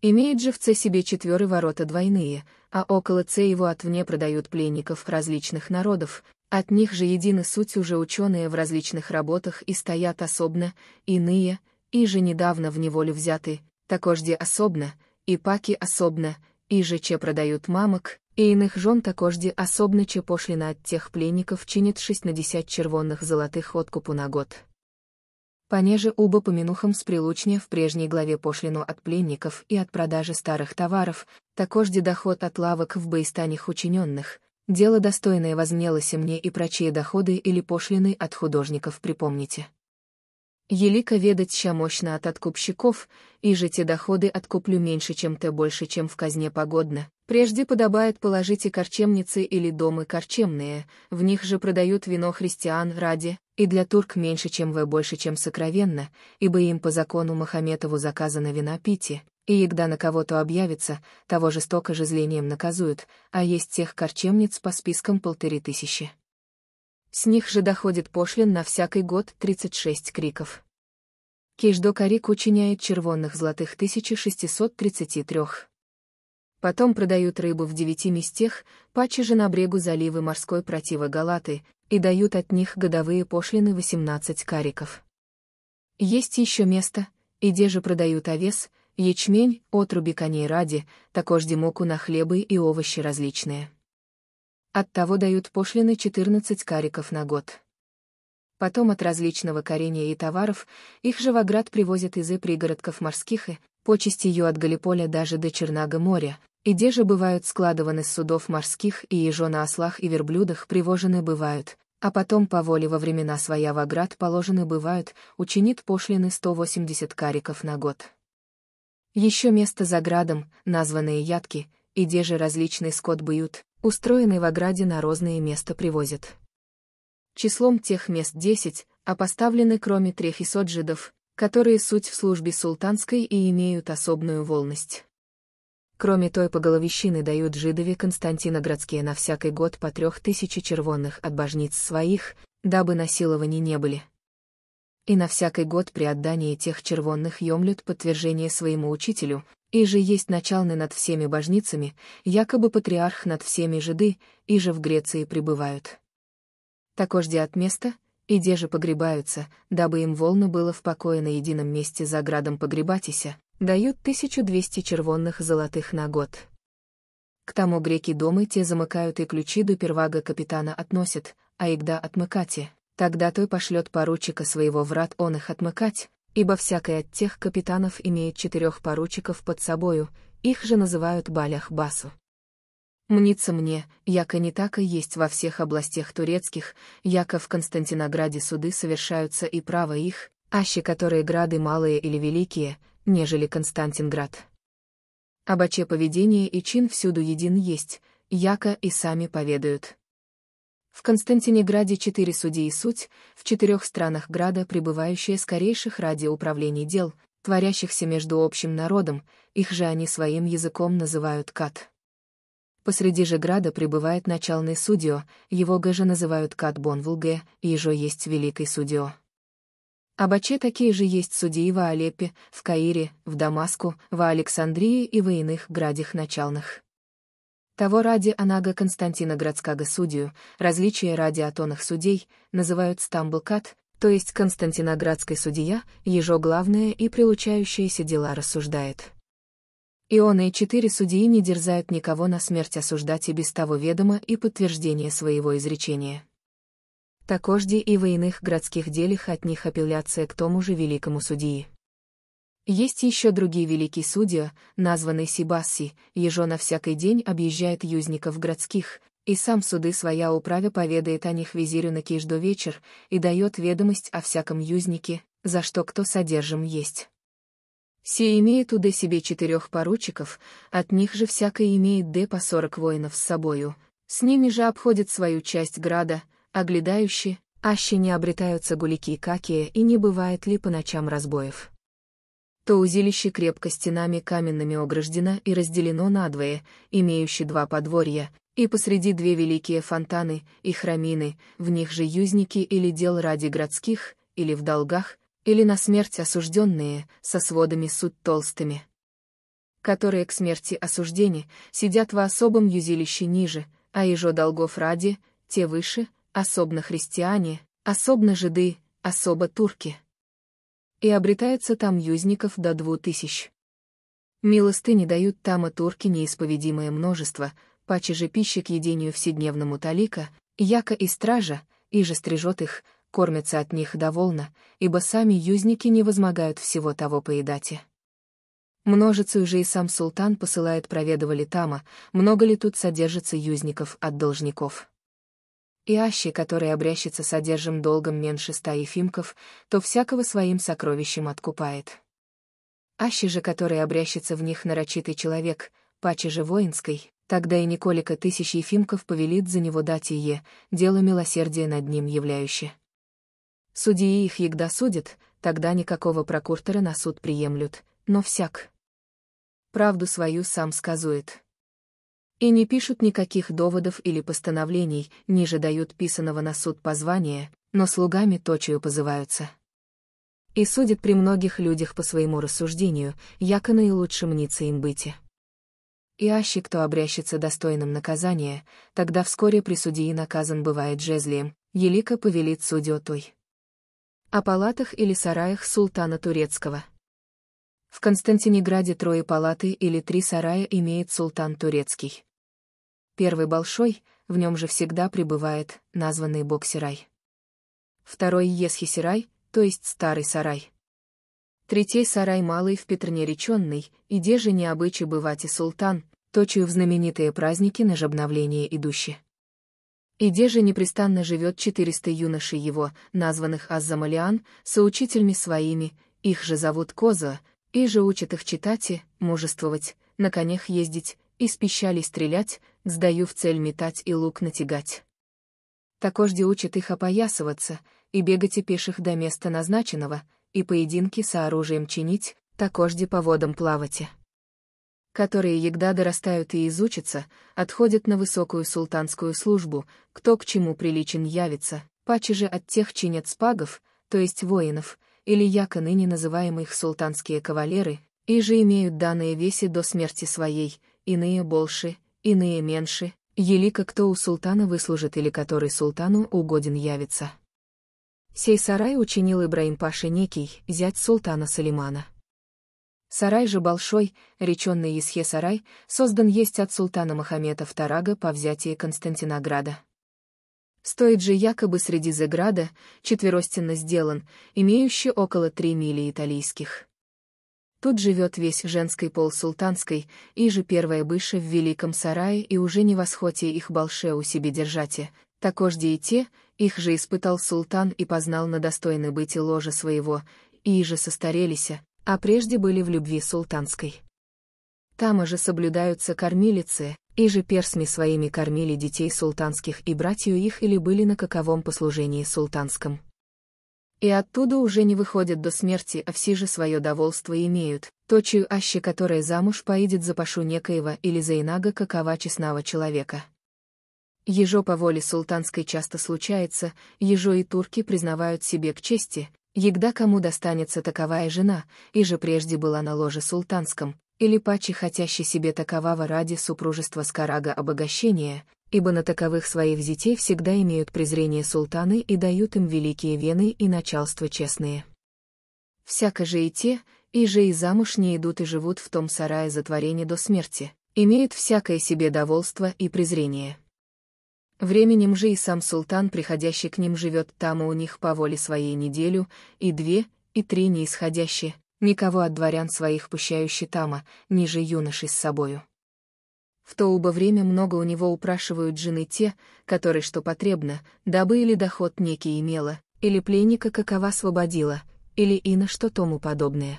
Имеет же в Це себе четверы ворота двойные, а около Це его отвне продают пленников различных народов, от них же едины суть уже ученые в различных работах и стоят особно, иные, и же недавно в неволю взяты, такожде особно, и паки особно, ІЖЧ продають мамок, і іних жон також ді особниче пошлина от тех пленников чинит 60 червонных золотых откупу на год. Понеже уба поминухам с прилучня в прежней главе пошлину от пленников и от продажи старых товаров, такожди доход от лавок в боистанях учиненных, дело достойное возмелось мне и прочие доходы или пошлины от художников припомните. Елика ведать ща мощно от откупщиков, и же те доходы откуплю меньше, чем те больше, чем в казне погодно. Прежде подобает положить и корчемницы или домы корчемные, в них же продают вино христиан ради, и для турк меньше, чем ве больше, чем сокровенно, ибо им по закону Махаметову заказано вина пити, и егда на кого-то объявится, того жестоко же злением наказуют, а есть тех корчемниц по спискам полторы тысячи. С них же доходит пошлин на всякий год 36 криков. Кейшдок Арик учиняет червонных золотых 1633. Потом продают рыбу в девяти местех, паче же на брегу заливы морской противы Галаты, и дают от них годовые пошлины 18 кариков. Есть еще место, и где же продают овес, ячмень, отруби коней ради, також димоку на хлебы и овощи различные. Оттого дают пошлины 14 кариков на год. Потом от различного корения и товаров их же в привозят из и пригородков морских и, ее от Галиполя даже до Чернага моря, и где же бывают складываны с судов морских и ежо на ослах и верблюдах привожены бывают, а потом по воле во времена своя Воград положены бывают, учинит пошлины 180 кариков на год. Еще место за градом, названные Ядки, и где же различный скот бьют, устроенный в ограде на розные места привозят. Числом тех мест десять, а поставлены кроме трех и соджидов, которые суть в службе султанской и имеют особную волность. Кроме той поголовищины дают жидове Константиноградские на всякий год по трех тысячи червонных от божниц своих, дабы насилований не были. И на всякий год при отдании тех червонных емлют подтверждение своему учителю, и же есть началны над всеми божницами, якобы патриарх над всеми жиды, и же в Греции пребывают. Такожде от места, и де же погребаются, дабы им волно было в покое на едином месте за градом погребатися, дают 1200 червонных золотых на год. К тому греки дома те замыкают и ключи до первага капитана относят, а игда отмыкате, тогда той пошлет поручика своего врат он их отмыкать, Ибо всякий от тех капитанов имеет четырех поручиков под собою, их же называют балях-басу. Мнится мне, яко не так и есть во всех областях турецких, яко в Константинограде суды совершаются и право их, аще которые грады малые или великие, нежели Константинград. Обаче поведение и чин всюду един есть, яко и сами поведают. В Константинеграде четыре судьи и суть, в четырех странах Града пребывающие скорейших ради управлений дел, творящихся между общим народом, их же они своим языком называют кат. Посреди же Града пребывает начальный судьо, его же называют кат Бонвулге, и же есть великий судьо. Абаче такие же есть судьи в Алеппе, в Каире, в Дамаску, в Александрии и в иных градях начальных. Того ради анага Константина Градскага судью, различие ради атонных судей, называют стамблкат, то есть Константиноградской судья, ежо главное и прилучающиеся дела рассуждает. Иона и четыре судьи не дерзают никого на смерть осуждать и без того ведома и подтверждения своего изречения. Такожди и во иных городских делях от них апелляция к тому же великому судьи. Есть еще другие великие судьи, названные Сибасси, ежона всякий день объезжает юзников городских, и сам суды своя управе поведает о них визирю на кижду вечер и дает ведомость о всяком юзнике, за что кто содержим есть. Все имеют уды себе четырех поручиков, от них же всякое имеет де по сорок воинов с собою, с ними же обходит свою часть града, оглядающие, аще не обретаются гулики и какие и не бывает ли по ночам разбоев то узилище крепко стенами каменными ограждено и разделено надвое, имеющие два подворья, и посреди две великие фонтаны и храмины, в них же юзники или дел ради городских, или в долгах, или на смерть осужденные, со сводами суд толстыми, которые к смерти осуждены, сидят во особом юзилище ниже, а ежо долгов ради, те выше, особно христиане, особно жиды, особо турки и обретается там юзников до двух тысяч. не дают там и турки неисповедимое множество, паче же пищи к едению вседневному талика, яко и стража, и же стрижет их, кормится от них довольно, ибо сами юзники не возмогают всего того поедати. Множицу же и сам султан посылает проведывали тама, много ли тут содержится юзников от должников и аще, который обрящется содержим долгом меньше ста ефимков, то всякого своим сокровищем откупает. Аще же, который обрящется в них нарочитый человек, паче же воинской, тогда и Николика тысяч ефимков повелит за него дать ие, дело милосердия над ним являющее. Судьи их егда судят, тогда никакого прокуртора на суд приемлют, но всяк. Правду свою сам сказует и не пишут никаких доводов или постановлений, ниже дают писанного на суд позвания, но слугами точию позываются. И судят при многих людях по своему рассуждению, яко наилучше мнится им быти. И аще кто обрящется достойным наказания, тогда вскоре при судьи наказан бывает жезлием, елика повелит судетой. О палатах или сараях султана турецкого. В Константинеграде трое палаты или три сарая имеет султан турецкий. Первый Большой, в нем же всегда пребывает названный бог Сирай. Второй Есхи-Сирай, то есть Старый Сарай. Третий Сарай Малый в Петрне реченный, иде же необычай бывать и султан, точию в знаменитые праздники на жобновление идущие. Иде же непрестанно живет 400 юношей его, названных Аззамалиан, соучителями своими, их же зовут Коза, и же учат их читать и, мужествовать, на конях ездить, из пищали стрелять, Сдаю в цель метать і лук натягать. Також учат их опоясываться, и бегать и пеших до места назначенного, и поединки со оружием чинить, також по водам плавать. Которые егда дорастают и изучатся, отходят на высокую султанскую службу, кто к чему приличен явится, паче же от тех чинят спагов, то есть воинов, или яко ныне называемых султанские кавалеры, и же имеют данные веси до смерти своей, иные больше, иные меньше, елика кто у султана выслужит или который султану угоден явится. Сей сарай учинил Ибраим Паши некий, зять султана Салимана. Сарай же большой, реченный Исхе сарай, создан есть от султана Махамета II по взятии Константинограда. Стоит же якобы среди заграда, четверостенно сделан, имеющий около три мили италийских. Тут живет весь женский пол султанской, и же первая быша в великом сарае и уже не восхоте их больше у себе держате, такожде и те, их же испытал султан и познал на достойной быть ложе своего, и же состарелися, а прежде были в любви султанской. Там же соблюдаются кормилицы, и же персми своими кормили детей султанских и братью их или были на каковом послужении султанском и оттуда уже не выходят до смерти, а все же свое довольство имеют, то чью аще которая замуж поедет за пашу некоего или за инага какова честного человека. Ежо по воле султанской часто случается, ежо и турки признавают себе к чести, егда кому достанется таковая жена, и же прежде была на ложе султанском, или паче хотящий себе такового ради супружества с карага обогащения, ибо на таковых своих детей всегда имеют презрение султаны и дают им великие вены и начальство честные. Всяко же и те, и же и замуж не идут и живут в том сарае затворения до смерти, имеют всякое себе довольство и презрение. Временем же и сам султан, приходящий к ним, живет там и у них по воле своей неделю, и две, и три неисходящие, никого от дворян своих пущающий тама, ниже юноши с собою в то убо время много у него упрашивают жены те, которые что потребно, дабы или доход некий имела, или пленника какова освободила, или ино что тому подобное.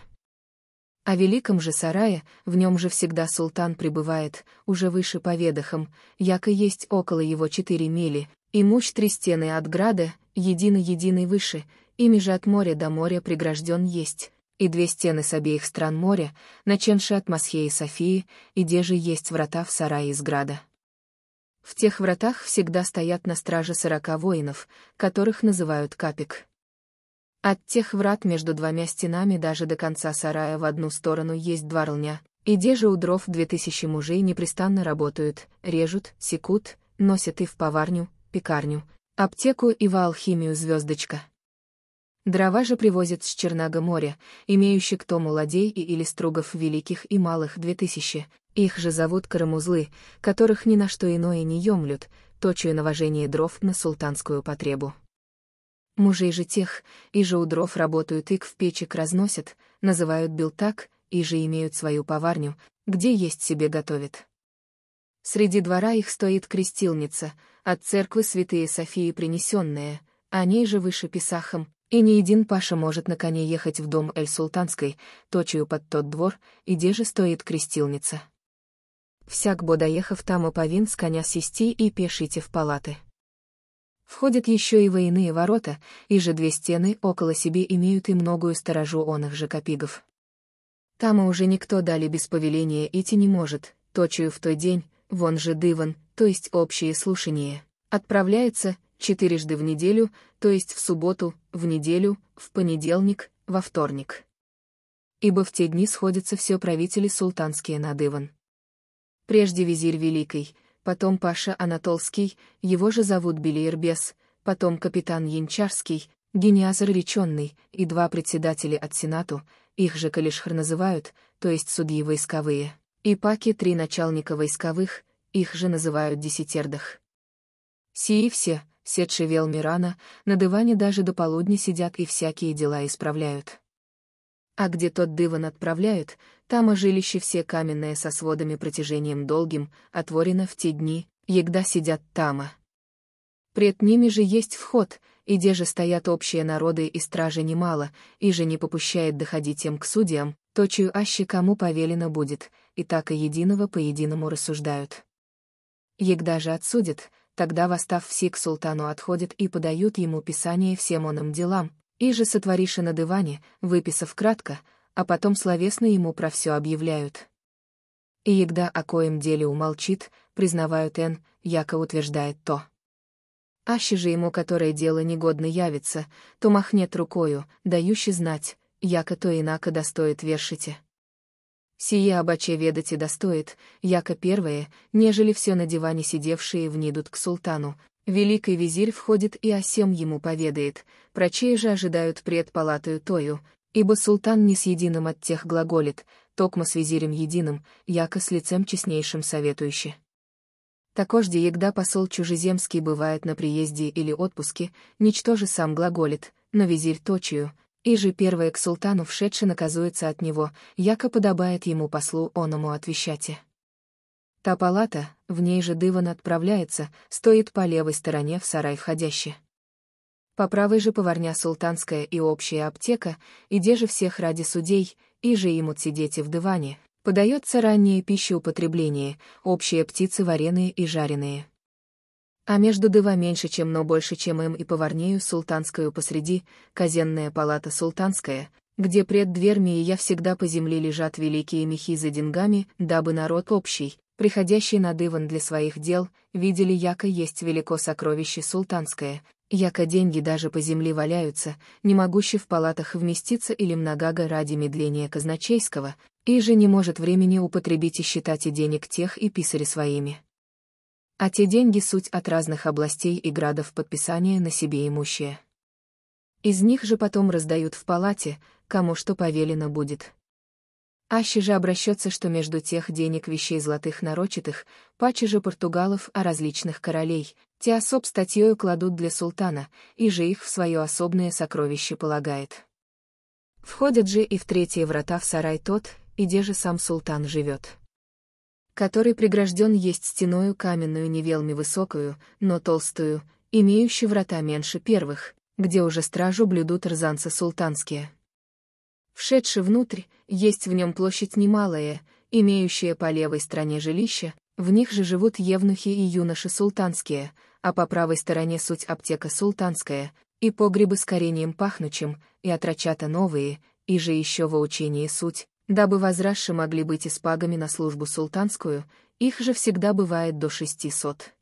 О великом же сарае, в нем же всегда султан пребывает, уже выше по ведахам, яко есть около его четыре мили, и муч три стены от града, единый-единый выше, ими же от моря до моря прегражден есть, и две стены с обеих стран моря, наченши от Масхеи Софии, и где же есть врата в сарае из града. В тех вратах всегда стоят на страже сорока воинов, которых называют капик. От тех врат между двумя стенами даже до конца сарая в одну сторону есть два рлня, и где же у дров две тысячи мужей непрестанно работают, режут, секут, носят и в поварню, пекарню, аптеку и в алхимию звездочка. Дрова же привозят с Чернага моря, имеющих к тому ладей и или стругов великих и малых две тысячи, их же зовут карамузлы, которых ни на что иное не емлют, точую навожение дров на султанскую потребу. Мужей же тех, и же у дров работают ик в печек разносят, называют билтак, и же имеют свою поварню, где есть себе готовит. Среди двора их стоит крестилница, от церквы святые Софии принесенная, о ней же выше Писахом, и ни один Паша может на коне ехать в дом Эль-Султанской, точию под тот двор, и где же стоит крестилница. Всяк бо доехав там повин с коня сести и пешите в палаты. Входят еще и военные ворота, и же две стены около себе имеют и многую сторожу оных же копигов. Там уже никто дали без повеления идти не может, точую в той день, вон же дыван, то есть общее слушание, отправляется, четырежды в неделю, то есть в субботу, в неделю, в понедельник, во вторник. Ибо в те дни сходятся все правители султанские на диван. Прежде визирь Великий, потом Паша Анатолский, его же зовут Белиербес, потом капитан Янчарский, гениазр Реченный, и два председателя от Сенату, их же Калишхар называют, то есть судьи войсковые, и паки три начальника войсковых, их же называют десятердах. Сии все, Седший вел Мирана, на диване даже до полудня сидят и всякие дела исправляют. А где тот диван отправляют, там ожилище все каменное со сводами протяжением долгим, отворено в те дни, егда сидят тама. Пред ними же есть вход, и где же стоят общие народы и стражи немало, и же не попущает доходить им к судьям, то чью аще кому повелено будет, и так и единого по единому рассуждают. Егда же отсудят, тогда восстав все к султану отходят и подают ему писание всем оным делам, и же сотвориши на диване, выписав кратко, а потом словесно ему про все объявляют. И егда о коем деле умолчит, признавают Н, яко утверждает то. Аще же ему, которое дело негодно явится, то махнет рукою, дающий знать, яко то инако достоит вершите. Сие обаче ведать и достоит, яко первое, нежели все на диване сидевшие внидут к султану. Великий визирь входит и о сем ему поведает, прочей же ожидают пред палатою тою, ибо султан не с единым от тех глаголит, токмо с визирем единым, яко с лицем честнейшим советующе. Такожде егда посол чужеземский бывает на приезде или отпуске, ничто же сам глаголит, но визирь точию, и же первое к султану вшедший наказуется от него, яко подобает ему послу оному отвещате. Та палата, в ней же диван отправляется, стоит по левой стороне в сарай входящий. По правой же поварня султанская и общая аптека, иде же всех ради судей, и же им отсидете в диване, подается ранняя пища пищеупотребление, общие птицы вареные и жареные. А между дыва меньше чем, но больше чем им и поварнею султанскую посреди, казенная палата султанская, где пред дверми и я всегда по земле лежат великие мехи за деньгами, дабы народ общий, приходящий на дыван для своих дел, видели яко есть велико сокровище султанское, яко деньги даже по земле валяются, не могущи в палатах вместиться или многага ради медления казначейского, и же не может времени употребить и считать и денег тех и писари своими. А те деньги суть от разных областей и градов подписания на себе имущее. Из них же потом раздают в палате, кому что повелено будет. Аще же обращется, что между тех денег вещей золотых нарочитых, паче же португалов о различных королей, те особ статьёю кладут для султана, и же их в свое особное сокровище полагает. Входят же и в третьи врата в сарай тот, и где же сам султан живет который пригражден есть стеною каменную невелми высокую, но толстую, имеющую врата меньше первых, где уже стражу блюдут рзанцы султанские. Вшедший внутрь, есть в нем площадь немалая, имеющая по левой стороне жилища, в них же живут евнухи и юноши султанские, а по правой стороне суть аптека султанская, и погребы с корением пахнучим, и отрачата новые, и же еще во учении суть, Дабы возрасши могли быть испагами на службу султанскую, их же всегда бывает до шестисот.